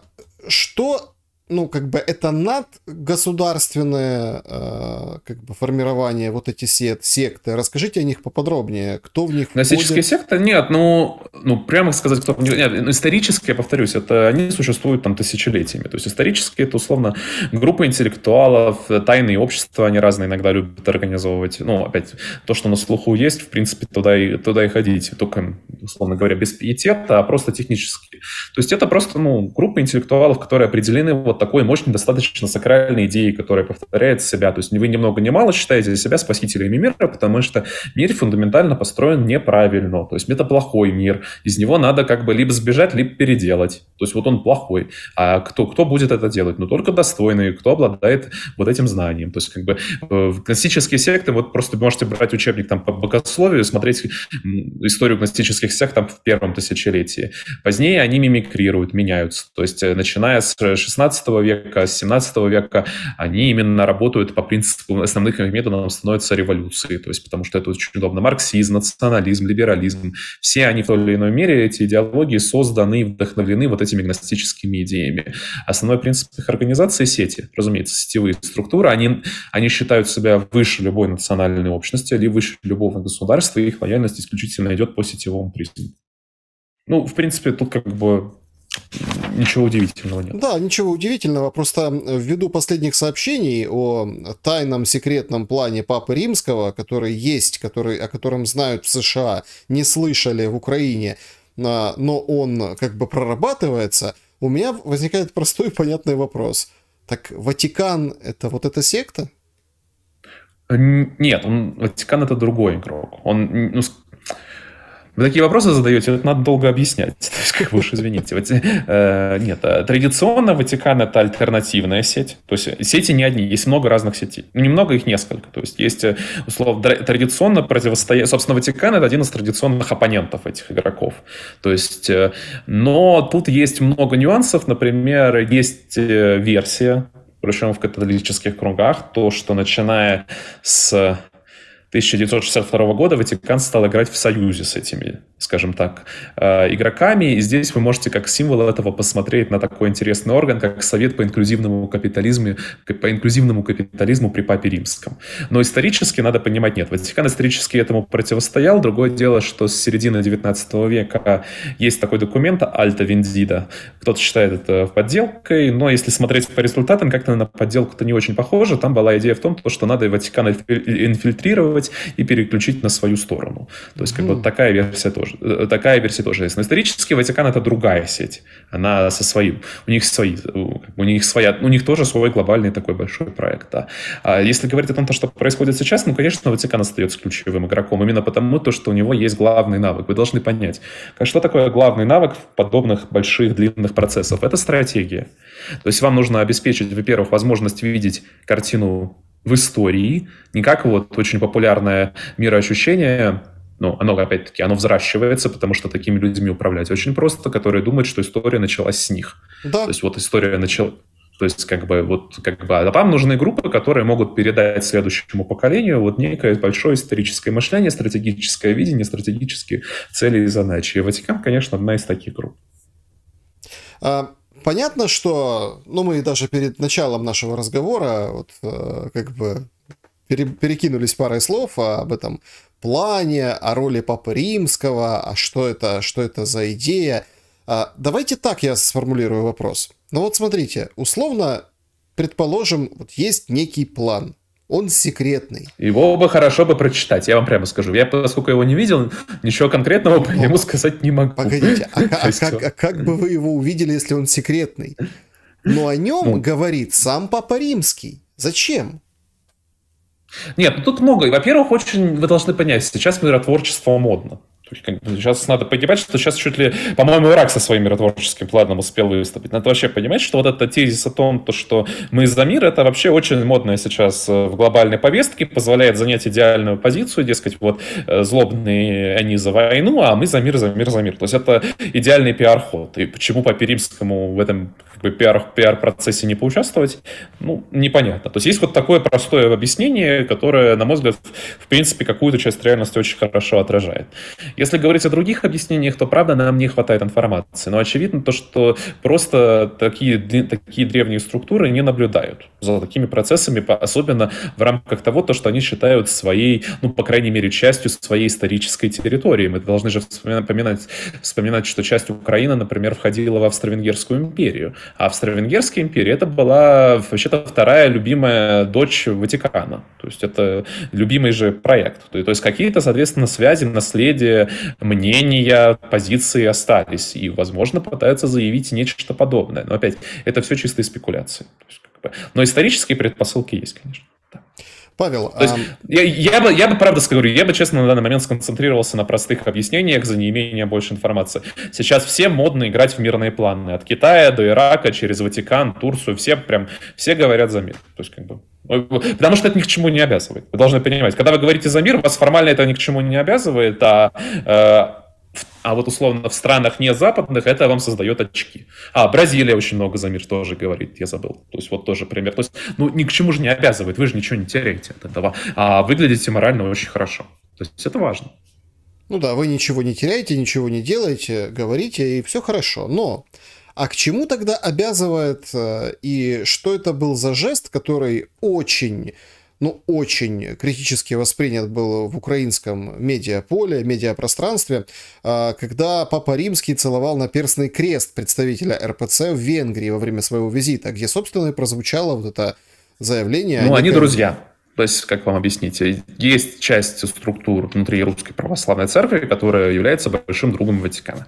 что ну, как бы это надгосударственное э, как бы формирование вот эти сет, секты. Расскажите о них поподробнее. Кто в них Гностические входит? секты? Нет, ну, ну, прямо сказать, кто... Нет, исторически, я повторюсь, это они существуют там тысячелетиями. То есть исторически это, условно, группа интеллектуалов, тайные общества, они разные иногда любят организовывать. Ну, опять, то, что на слуху есть, в принципе, туда и, туда и ходите. Только, условно говоря, без пиетета, а просто технически. То есть это просто, ну, группа интеллектуалов, которые определены вот такой мощной, достаточно сакральной идеи, которая повторяет себя. То есть вы ни много ни мало считаете себя спасителями мира, потому что мир фундаментально построен неправильно. То есть это плохой мир. Из него надо как бы либо сбежать, либо переделать. То есть вот он плохой. А кто, кто будет это делать? Ну, только достойные, кто обладает вот этим знанием. То есть как бы э, в классические секты, вот просто можете брать учебник там по богословию, смотреть историю классических сект там в первом тысячелетии. Позднее они мимикрируют, меняются. То есть э, начиная с 16 э, 16 века, с 17 века, они именно работают по принципу, основных методов становятся революции, то есть потому что это очень удобно. Марксизм, национализм, либерализм, все они в той или иной мере, эти идеологии созданы и вдохновлены вот этими гностическими идеями. Основной принцип их организации — сети, разумеется, сетевые структуры, они, они считают себя выше любой национальной общности или выше любого государства, и их лояльность исключительно идет по сетевому признаку. Ну, в принципе, тут как бы ничего удивительного нет. Да, ничего удивительного. Просто ввиду последних сообщений о тайном секретном плане Папы Римского, который есть, который, о котором знают в США, не слышали в Украине, а, но он как бы прорабатывается, у меня возникает простой и понятный вопрос. Так Ватикан — это вот эта секта? Нет, он, Ватикан это другой игрок. Он, ну, вы такие вопросы задаете, это надо долго объяснять. То есть, как вы уж извините. Вот, э, нет, а традиционно Ватикан это альтернативная сеть. То есть сети не одни, есть много разных сетей. Ну, немного их несколько. То есть есть, э, условно, традиционно противостояние. Собственно, Ватикан это один из традиционных оппонентов этих игроков. То есть, э, но тут есть много нюансов. Например, есть э, версия причем в католических кругах, то, что начиная с 1962 года Ватикан стал играть в союзе с этими, скажем так, э, игроками. И здесь вы можете как символ этого посмотреть на такой интересный орган, как Совет по инклюзивному капитализму, по инклюзивному капитализму при Папе Римском. Но исторически надо понимать, нет, Ватикан исторически этому противостоял. Другое дело, что с середины 19 века есть такой документ Альта Вендида. Кто-то считает это подделкой, но если смотреть по результатам, как-то на подделку-то не очень похоже. Там была идея в том, что надо Ватикан инфильтрировать, сделать и переключить на свою сторону. То есть, как mm. бы вот такая версия тоже, э, такая версия тоже есть. Но исторически Ватикан это другая сеть. Она со своим. У них свои, э, у них своя, у них тоже свой глобальный такой большой проект, да. А если говорить о том, то что происходит сейчас, ну, конечно, Ватикан остается ключевым игроком. Именно потому, то, что у него есть главный навык. Вы должны понять, что такое главный навык в подобных больших длинных процессов. Это стратегия. То есть вам нужно обеспечить, во-первых, возможность видеть картину в истории, не как вот очень популярное мироощущение, ну, оно, опять-таки, оно взращивается, потому что такими людьми управлять очень просто, которые думают, что история началась с них. Да. То есть вот история начала... То есть, как бы, вот, как бы, а там нужны группы, которые могут передать следующему поколению вот некое большое историческое мышление, стратегическое видение, стратегические цели и задачи. И Ватикан, конечно, одна из таких групп. А понятно, что, ну, мы даже перед началом нашего разговора, вот, э, как бы, пере, перекинулись парой слов об этом плане, о роли Папы Римского, а что это, что это за идея. Э, давайте так я сформулирую вопрос. Ну вот смотрите, условно, предположим, вот есть некий план – он секретный. Его бы хорошо бы прочитать, я вам прямо скажу. Я, поскольку его не видел, ничего конкретного по нему сказать не могу. Погодите, а, а, как, а как бы вы его увидели, если он секретный? Но о нем ну. говорит сам Папа Римский. Зачем? Нет, ну тут много. Во-первых, очень вы должны понять, сейчас миротворчество модно. Сейчас надо понимать, что сейчас чуть ли, по-моему, Ирак со своим миротворческим планом успел выступить. Надо вообще понимать, что вот этот тезис о том, то, что мы за мир, это вообще очень модное сейчас э, в глобальной повестке, позволяет занять идеальную позицию, дескать, вот э, злобные они за войну, а мы за мир, за мир, за мир. То есть это идеальный пиар-ход. И почему по Перимскому в этом как бы, пиар, пиар-процессе не поучаствовать, ну, непонятно. То есть есть вот такое простое объяснение, которое, на мой взгляд, в принципе, какую-то часть реальности очень хорошо отражает. Если говорить о других объяснениях, то, правда, нам не хватает информации. Но очевидно то, что просто такие, такие древние структуры не наблюдают за такими процессами, особенно в рамках того, то, что они считают своей, ну, по крайней мере, частью своей исторической территории. Мы должны же вспоминать, вспоминать что часть Украины, например, входила в Австро-Венгерскую империю. А Австро-Венгерская империя — это была, вообще-то, вторая любимая дочь Ватикана. То есть это любимый же проект. То есть какие-то, соответственно, связи, наследие мнения, позиции остались, и, возможно, пытаются заявить нечто подобное. Но опять, это все чистые спекуляции. Но исторические предпосылки есть, конечно. Павел, То есть, а, я, я, бы, я бы, правда скажу, я бы, честно, на данный момент сконцентрировался на простых объяснениях за неимением больше информации. Сейчас все модно играть в мирные планы. От Китая до Ирака, через Ватикан, Турцию, все прям, все говорят за мир. То есть, как бы, ну, Потому что это ни к чему не обязывает. Вы должны понимать, когда вы говорите за мир, вас формально это ни к чему не обязывает, а э, а вот условно в странах не западных это вам создает очки. А, Бразилия очень много за мир тоже говорит, я забыл. То есть вот тоже пример. То есть, ну, ни к чему же не обязывает, вы же ничего не теряете от этого. А выглядите морально очень хорошо. То есть это важно. Ну да, вы ничего не теряете, ничего не делаете, говорите, и все хорошо. Но а к чему тогда обязывает, э, и что это был за жест, который очень ну, очень критически воспринят был в украинском медиаполе, медиапространстве, а, когда Папа Римский целовал на перстный крест представителя РПЦ в Венгрии во время своего визита, где, собственно, и прозвучало вот это заявление. Ну, они, они друзья. То есть, как вам объяснить, есть часть структур внутри русской православной церкви, которая является большим другом Ватикана.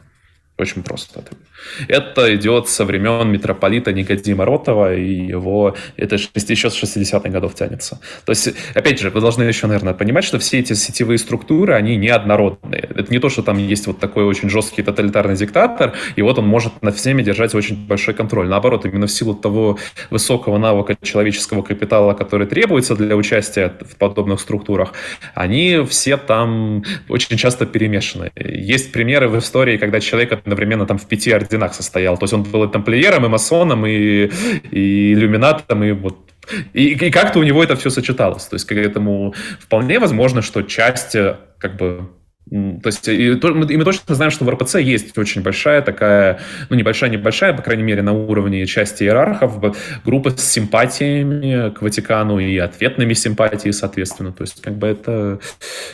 Очень просто. Это идет со времен митрополита Никодима Ротова, и его это еще с 60-х годов тянется. То есть, опять же, вы должны еще, наверное, понимать, что все эти сетевые структуры, они неоднородные. Это не то, что там есть вот такой очень жесткий тоталитарный диктатор, и вот он может над всеми держать очень большой контроль. Наоборот, именно в силу того высокого навыка человеческого капитала, который требуется для участия в подобных структурах, они все там очень часто перемешаны. Есть примеры в истории, когда человек одновременно там в пяти орденах состоял. То есть он был и тамплиером, и масоном, и, и иллюминатом, и вот и, и как-то у него это все сочеталось. То есть к этому вполне возможно, что часть э, как бы то есть и, мы точно знаем, что в РПЦ есть очень большая такая, ну небольшая-небольшая, по крайней мере, на уровне части иерархов, группа с симпатиями к Ватикану и ответными симпатиями, соответственно. То есть как бы это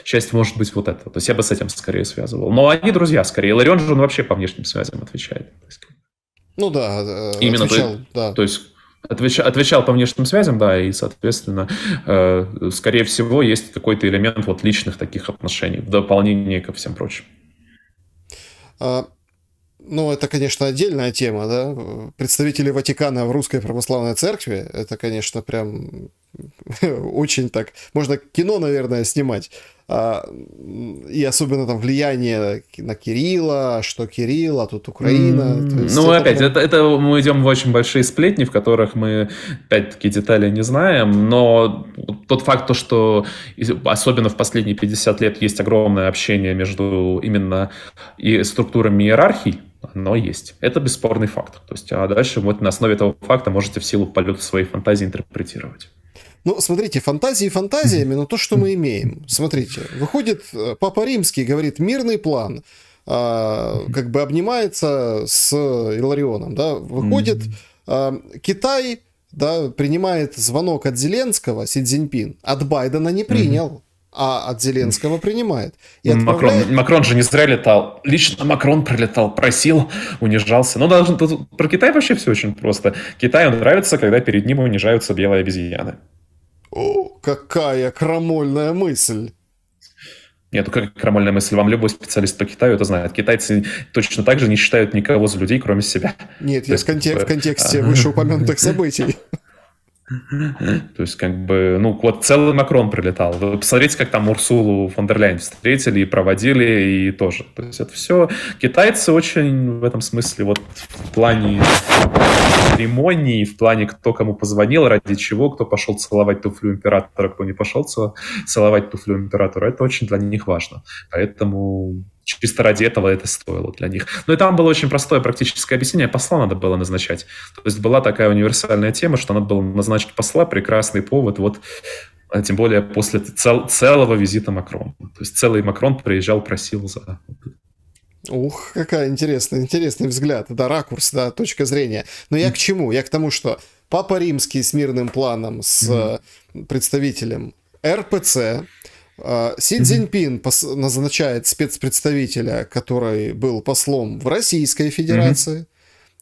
часть может быть вот этого. То есть я бы с этим скорее связывал. Но они друзья скорее. Ларион же он вообще по внешним связям отвечает. Ну да, э, Именно отвечал, то, да. То есть Отвечал, отвечал по внешним связям, да, и, соответственно, э, скорее всего, есть какой-то элемент вот личных таких отношений в дополнение ко всем прочим. А, ну, это, конечно, отдельная тема, да. Представители Ватикана в Русской Православной Церкви, это, конечно, прям очень так... Можно кино, наверное, снимать. А, и особенно там влияние на Кирилла, что Кирилл, а тут Украина. М-м-м. Есть, ну, это опять, прям... это, это мы идем в очень большие сплетни, в которых мы, опять-таки, детали не знаем, но тот факт, то, что особенно в последние 50 лет есть огромное общение между именно и структурами иерархий, оно есть. Это бесспорный факт. То есть, а дальше вот на основе этого факта можете в силу полета своей фантазии интерпретировать. Ну, смотрите, фантазии фантазиями, но то, что мы имеем. Смотрите, выходит э, Папа Римский, говорит, мирный план, а, как бы обнимается с Иларионом, да, выходит а, Китай, да, принимает звонок от Зеленского, Си Цзиньпин, от Байдена не принял, а от Зеленского принимает. И Макрон, Макрон же не зря летал. Лично Макрон прилетал, просил, унижался. Но ну, даже тут про Китай вообще все очень просто. Китаю нравится, когда перед ним унижаются белые обезьяны. О, какая крамольная мысль! Нет, ну, как крамольная мысль? Вам любой специалист по Китаю это знает. Китайцы точно так же не считают никого за людей, кроме себя. Нет, я в, контек- в контексте а. вышеупомянутых событий. То есть, как бы, ну, вот целый Макрон прилетал. Вы посмотрите, как там Урсулу фон дер Ляйн встретили и проводили, и тоже. То есть, это все... Китайцы очень в этом смысле, вот в плане церемонии, в плане, кто кому позвонил, ради чего, кто пошел целовать туфлю императора, кто не пошел целовать туфлю императора, это очень для них важно. Поэтому чисто ради этого это стоило для них. Но ну и там было очень простое практическое объяснение. Посла надо было назначать. То есть была такая универсальная тема, что надо было назначить посла, прекрасный повод, вот а тем более после цел, целого визита Макрона. То есть целый Макрон приезжал, просил за... Ух, какая интересная, интересный взгляд. Да, ракурс, да, точка зрения. Но я к чему? Я к тому, что Папа Римский с мирным планом, с mm-hmm. представителем РПЦ, а, Си Цзиньпин назначает спецпредставителя, который был послом в Российской Федерации.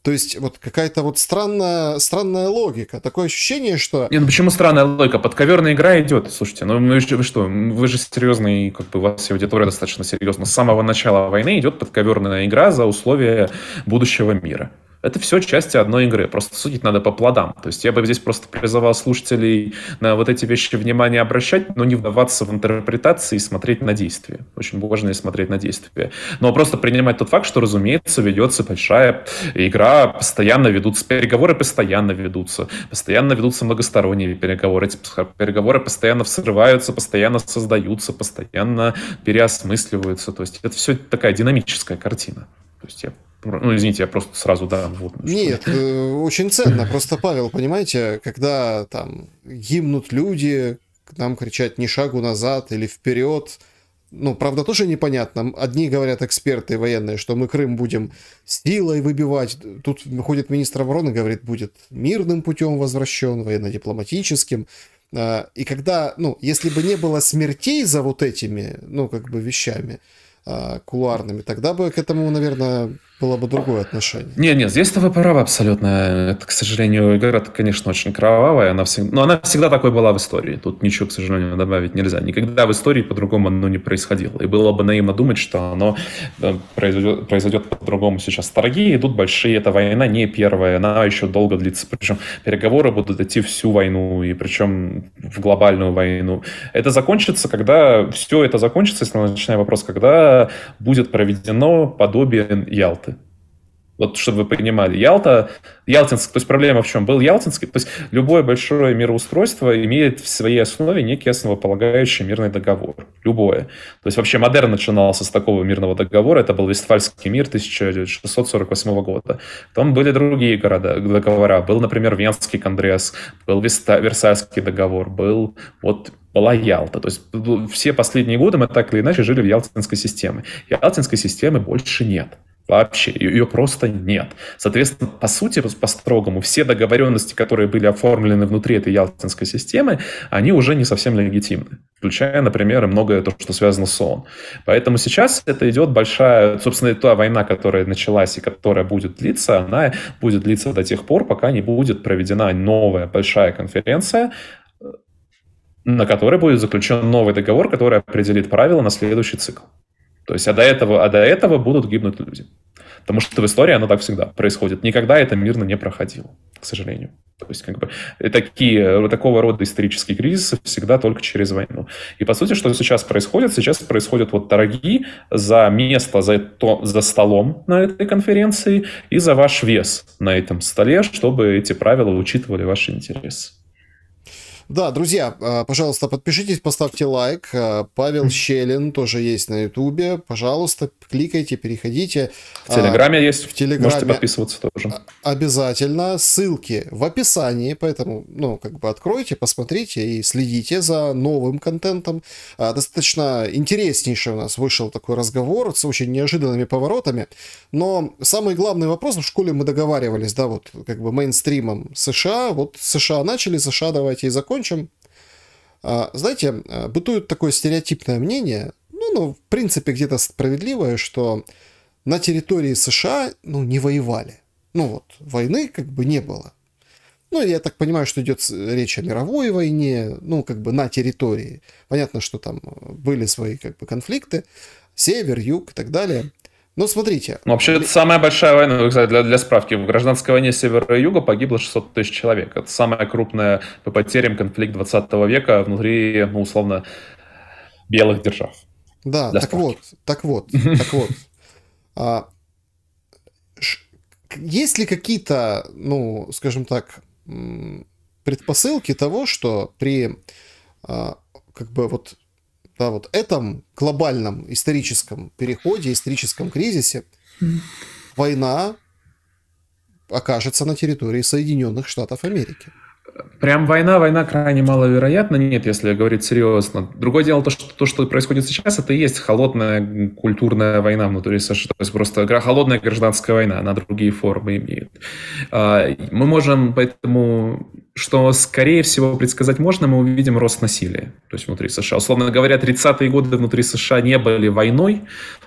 То есть вот какая-то вот странная, странная логика. Такое ощущение, что... Не, ну почему странная логика? Подковерная игра идет, слушайте. Ну вы, вы что, вы же серьезный, как бы у вас аудитория достаточно серьезная. С самого начала войны идет подковерная игра за условия будущего мира это все части одной игры. Просто судить надо по плодам. То есть я бы здесь просто призывал слушателей на вот эти вещи внимание обращать, но не вдаваться в интерпретации и смотреть на действия. Очень важно и смотреть на действия. Но просто принимать тот факт, что, разумеется, ведется большая игра, постоянно ведутся переговоры, постоянно ведутся. Постоянно ведутся многосторонние переговоры. Эти переговоры постоянно взрываются, постоянно создаются, постоянно переосмысливаются. То есть это все такая динамическая картина. То есть я ну, извините, я просто сразу да. Вот, Нет, э, очень ценно. Просто, Павел, понимаете, когда там гимнут люди, к нам кричат «не шагу назад» или «вперед», ну, правда, тоже непонятно. Одни говорят эксперты военные, что мы Крым будем силой выбивать. Тут выходит министр обороны, говорит, будет мирным путем возвращен, военно-дипломатическим. Э, и когда, ну, если бы не было смертей за вот этими, ну, как бы вещами, э, а, кулуарными, тогда бы к этому, наверное, было бы другое отношение. Нет, нет, здесь-то вы правы абсолютно. Это, к сожалению, игра, конечно, очень кровавая. Она всегда, но она всегда такой была в истории. Тут ничего, к сожалению, добавить нельзя. Никогда в истории по-другому оно не происходило. И было бы наивно думать, что оно произойдет, э, произойдет по-другому сейчас. Торги идут большие, эта война не первая, она еще долго длится. Причем переговоры будут идти всю войну, и причем в глобальную войну. Это закончится, когда все это закончится, если начинаем вопрос, когда будет проведено подобие Ялты. Вот чтобы вы понимали, Ялта, Ялтинск, то есть проблема в чем? Был Ялтинский, то есть любое большое мироустройство имеет в своей основе некий основополагающий мирный договор. Любое. То есть вообще модерн начинался с такого мирного договора, это был Вестфальский мир 1648 года. Там были другие города, договора. Был, например, Венский конгресс, был Веста, Версальский договор, был вот была Ялта. То есть все последние годы мы так или иначе жили в ялтинской системе. Ялтинской системы больше нет. Вообще, ее просто нет. Соответственно, по сути, по-строгому, все договоренности, которые были оформлены внутри этой ялтинской системы, они уже не совсем легитимны, включая, например, многое то, что связано с ООН. Поэтому сейчас это идет большая, собственно, та война, которая началась и которая будет длиться, она будет длиться до тех пор, пока не будет проведена новая большая конференция, на которой будет заключен новый договор, который определит правила на следующий цикл. То есть, а до этого, а до этого будут гибнуть люди. Потому что в истории оно так всегда происходит. Никогда это мирно не проходило, к сожалению. То есть, как бы, такие, такого рода исторические кризисы всегда только через войну. И, по сути, что сейчас происходит? Сейчас происходят вот торги за место за, то, за столом на этой конференции и за ваш вес на этом столе, чтобы эти правила учитывали ваши интересы. Да, друзья, э, пожалуйста, подпишитесь, поставьте лайк. Э, Павел Щелин тоже есть на Ютубе. Пожалуйста, кликайте, переходите. В Телеграме а, есть. В Телеграме. Можете подписываться тоже. А, обязательно. Ссылки в описании, поэтому, ну, как бы откройте, посмотрите и следите за новым контентом. А, достаточно интереснейший у нас вышел такой разговор с очень неожиданными поворотами. Но самый главный вопрос, ну, в школе мы договаривались, да, вот как бы мейнстримом США. Вот США начали, США давайте и закончим закончим. А, знаете, а, бытует такое стереотипное мнение, ну, ну в принципе, где-то справедливое, что на территории США, ну, не воевали. Ну вот, войны как бы не было. Ну, я так понимаю, что идет речь о мировой войне, ну, как бы на территории. Понятно, что там были свои как бы конфликты, север, юг и так далее. Ну, смотрите. Ну, вообще, это самая большая война, ну, кстати, для, для справки. В гражданской войне севера и юга погибло 600 тысяч человек. Это самая крупная по потерям конфликт 20 века внутри, ну, условно, белых держав. Да, для так справки. вот, так вот, так вот. А, есть ли какие-то, ну, скажем так, предпосылки того, что при а, как бы вот да, вот этом глобальном историческом переходе, историческом кризисе война окажется на территории Соединенных Штатов Америки. Прям война, война крайне маловероятна, нет, если говорить серьезно. Другое дело, то, что, то, что происходит сейчас, это и есть холодная культурная война внутри США. То есть просто холодная гражданская война, она другие формы имеет. А, мы можем поэтому что, скорее всего, предсказать можно, мы увидим рост насилия, то есть внутри США. Условно говоря, 30-е годы внутри США не были войной,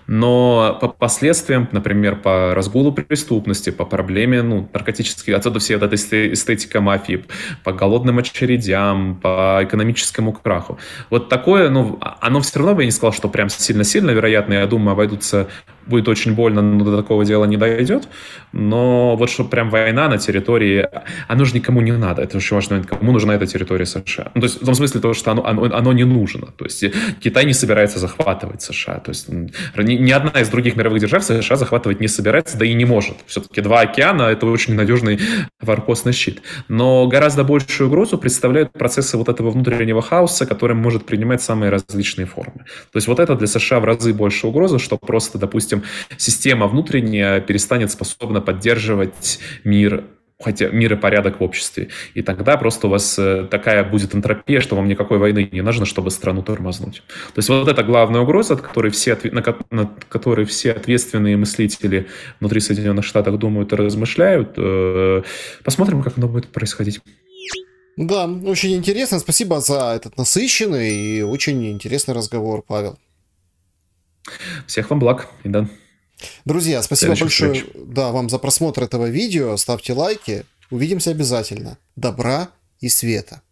но по последствиям, например, по разгулу преступности, по проблеме ну, наркотических, отсюда все вот эта эстетика мафии, по голодным очередям, по экономическому краху. Вот такое, ну, а, оно все равно, бы я не сказал, что прям сильно-сильно вероятно, я думаю, обойдутся будет очень больно, но до такого дела не дойдет. Но вот что прям война на территории, оно же никому не надо. Это очень важно, кому нужна эта территория США. Ну, то есть в том смысле того, что оно, оно, оно не нужно. То есть Китай не собирается захватывать США. То есть ни, ни одна из других мировых держав США захватывать не собирается, да и не может. Все-таки два океана — это очень надежный варпостный щит. Но гораздо большую угрозу представляют процессы вот этого внутреннего хаоса, который может принимать самые различные формы. То есть вот это для США в разы больше угрозы, что просто, допустим, допустим, система внутренняя перестанет способна поддерживать мир хотя мир и порядок в обществе. И тогда просто у вас э, такая будет энтропия, что вам никакой войны не нужно, чтобы страну тормознуть. То есть вот это главная угроза, от которой все, на, на которой все ответственные мыслители внутри Соединенных Штатов думают и размышляют. Э, посмотрим, как оно будет происходить. Да, очень интересно. Спасибо за этот насыщенный и очень интересный разговор, Павел. Всех вам благ, и да. Друзья, спасибо большое встреч. да, вам за просмотр этого видео. Ставьте лайки. Увидимся обязательно. Добра и света.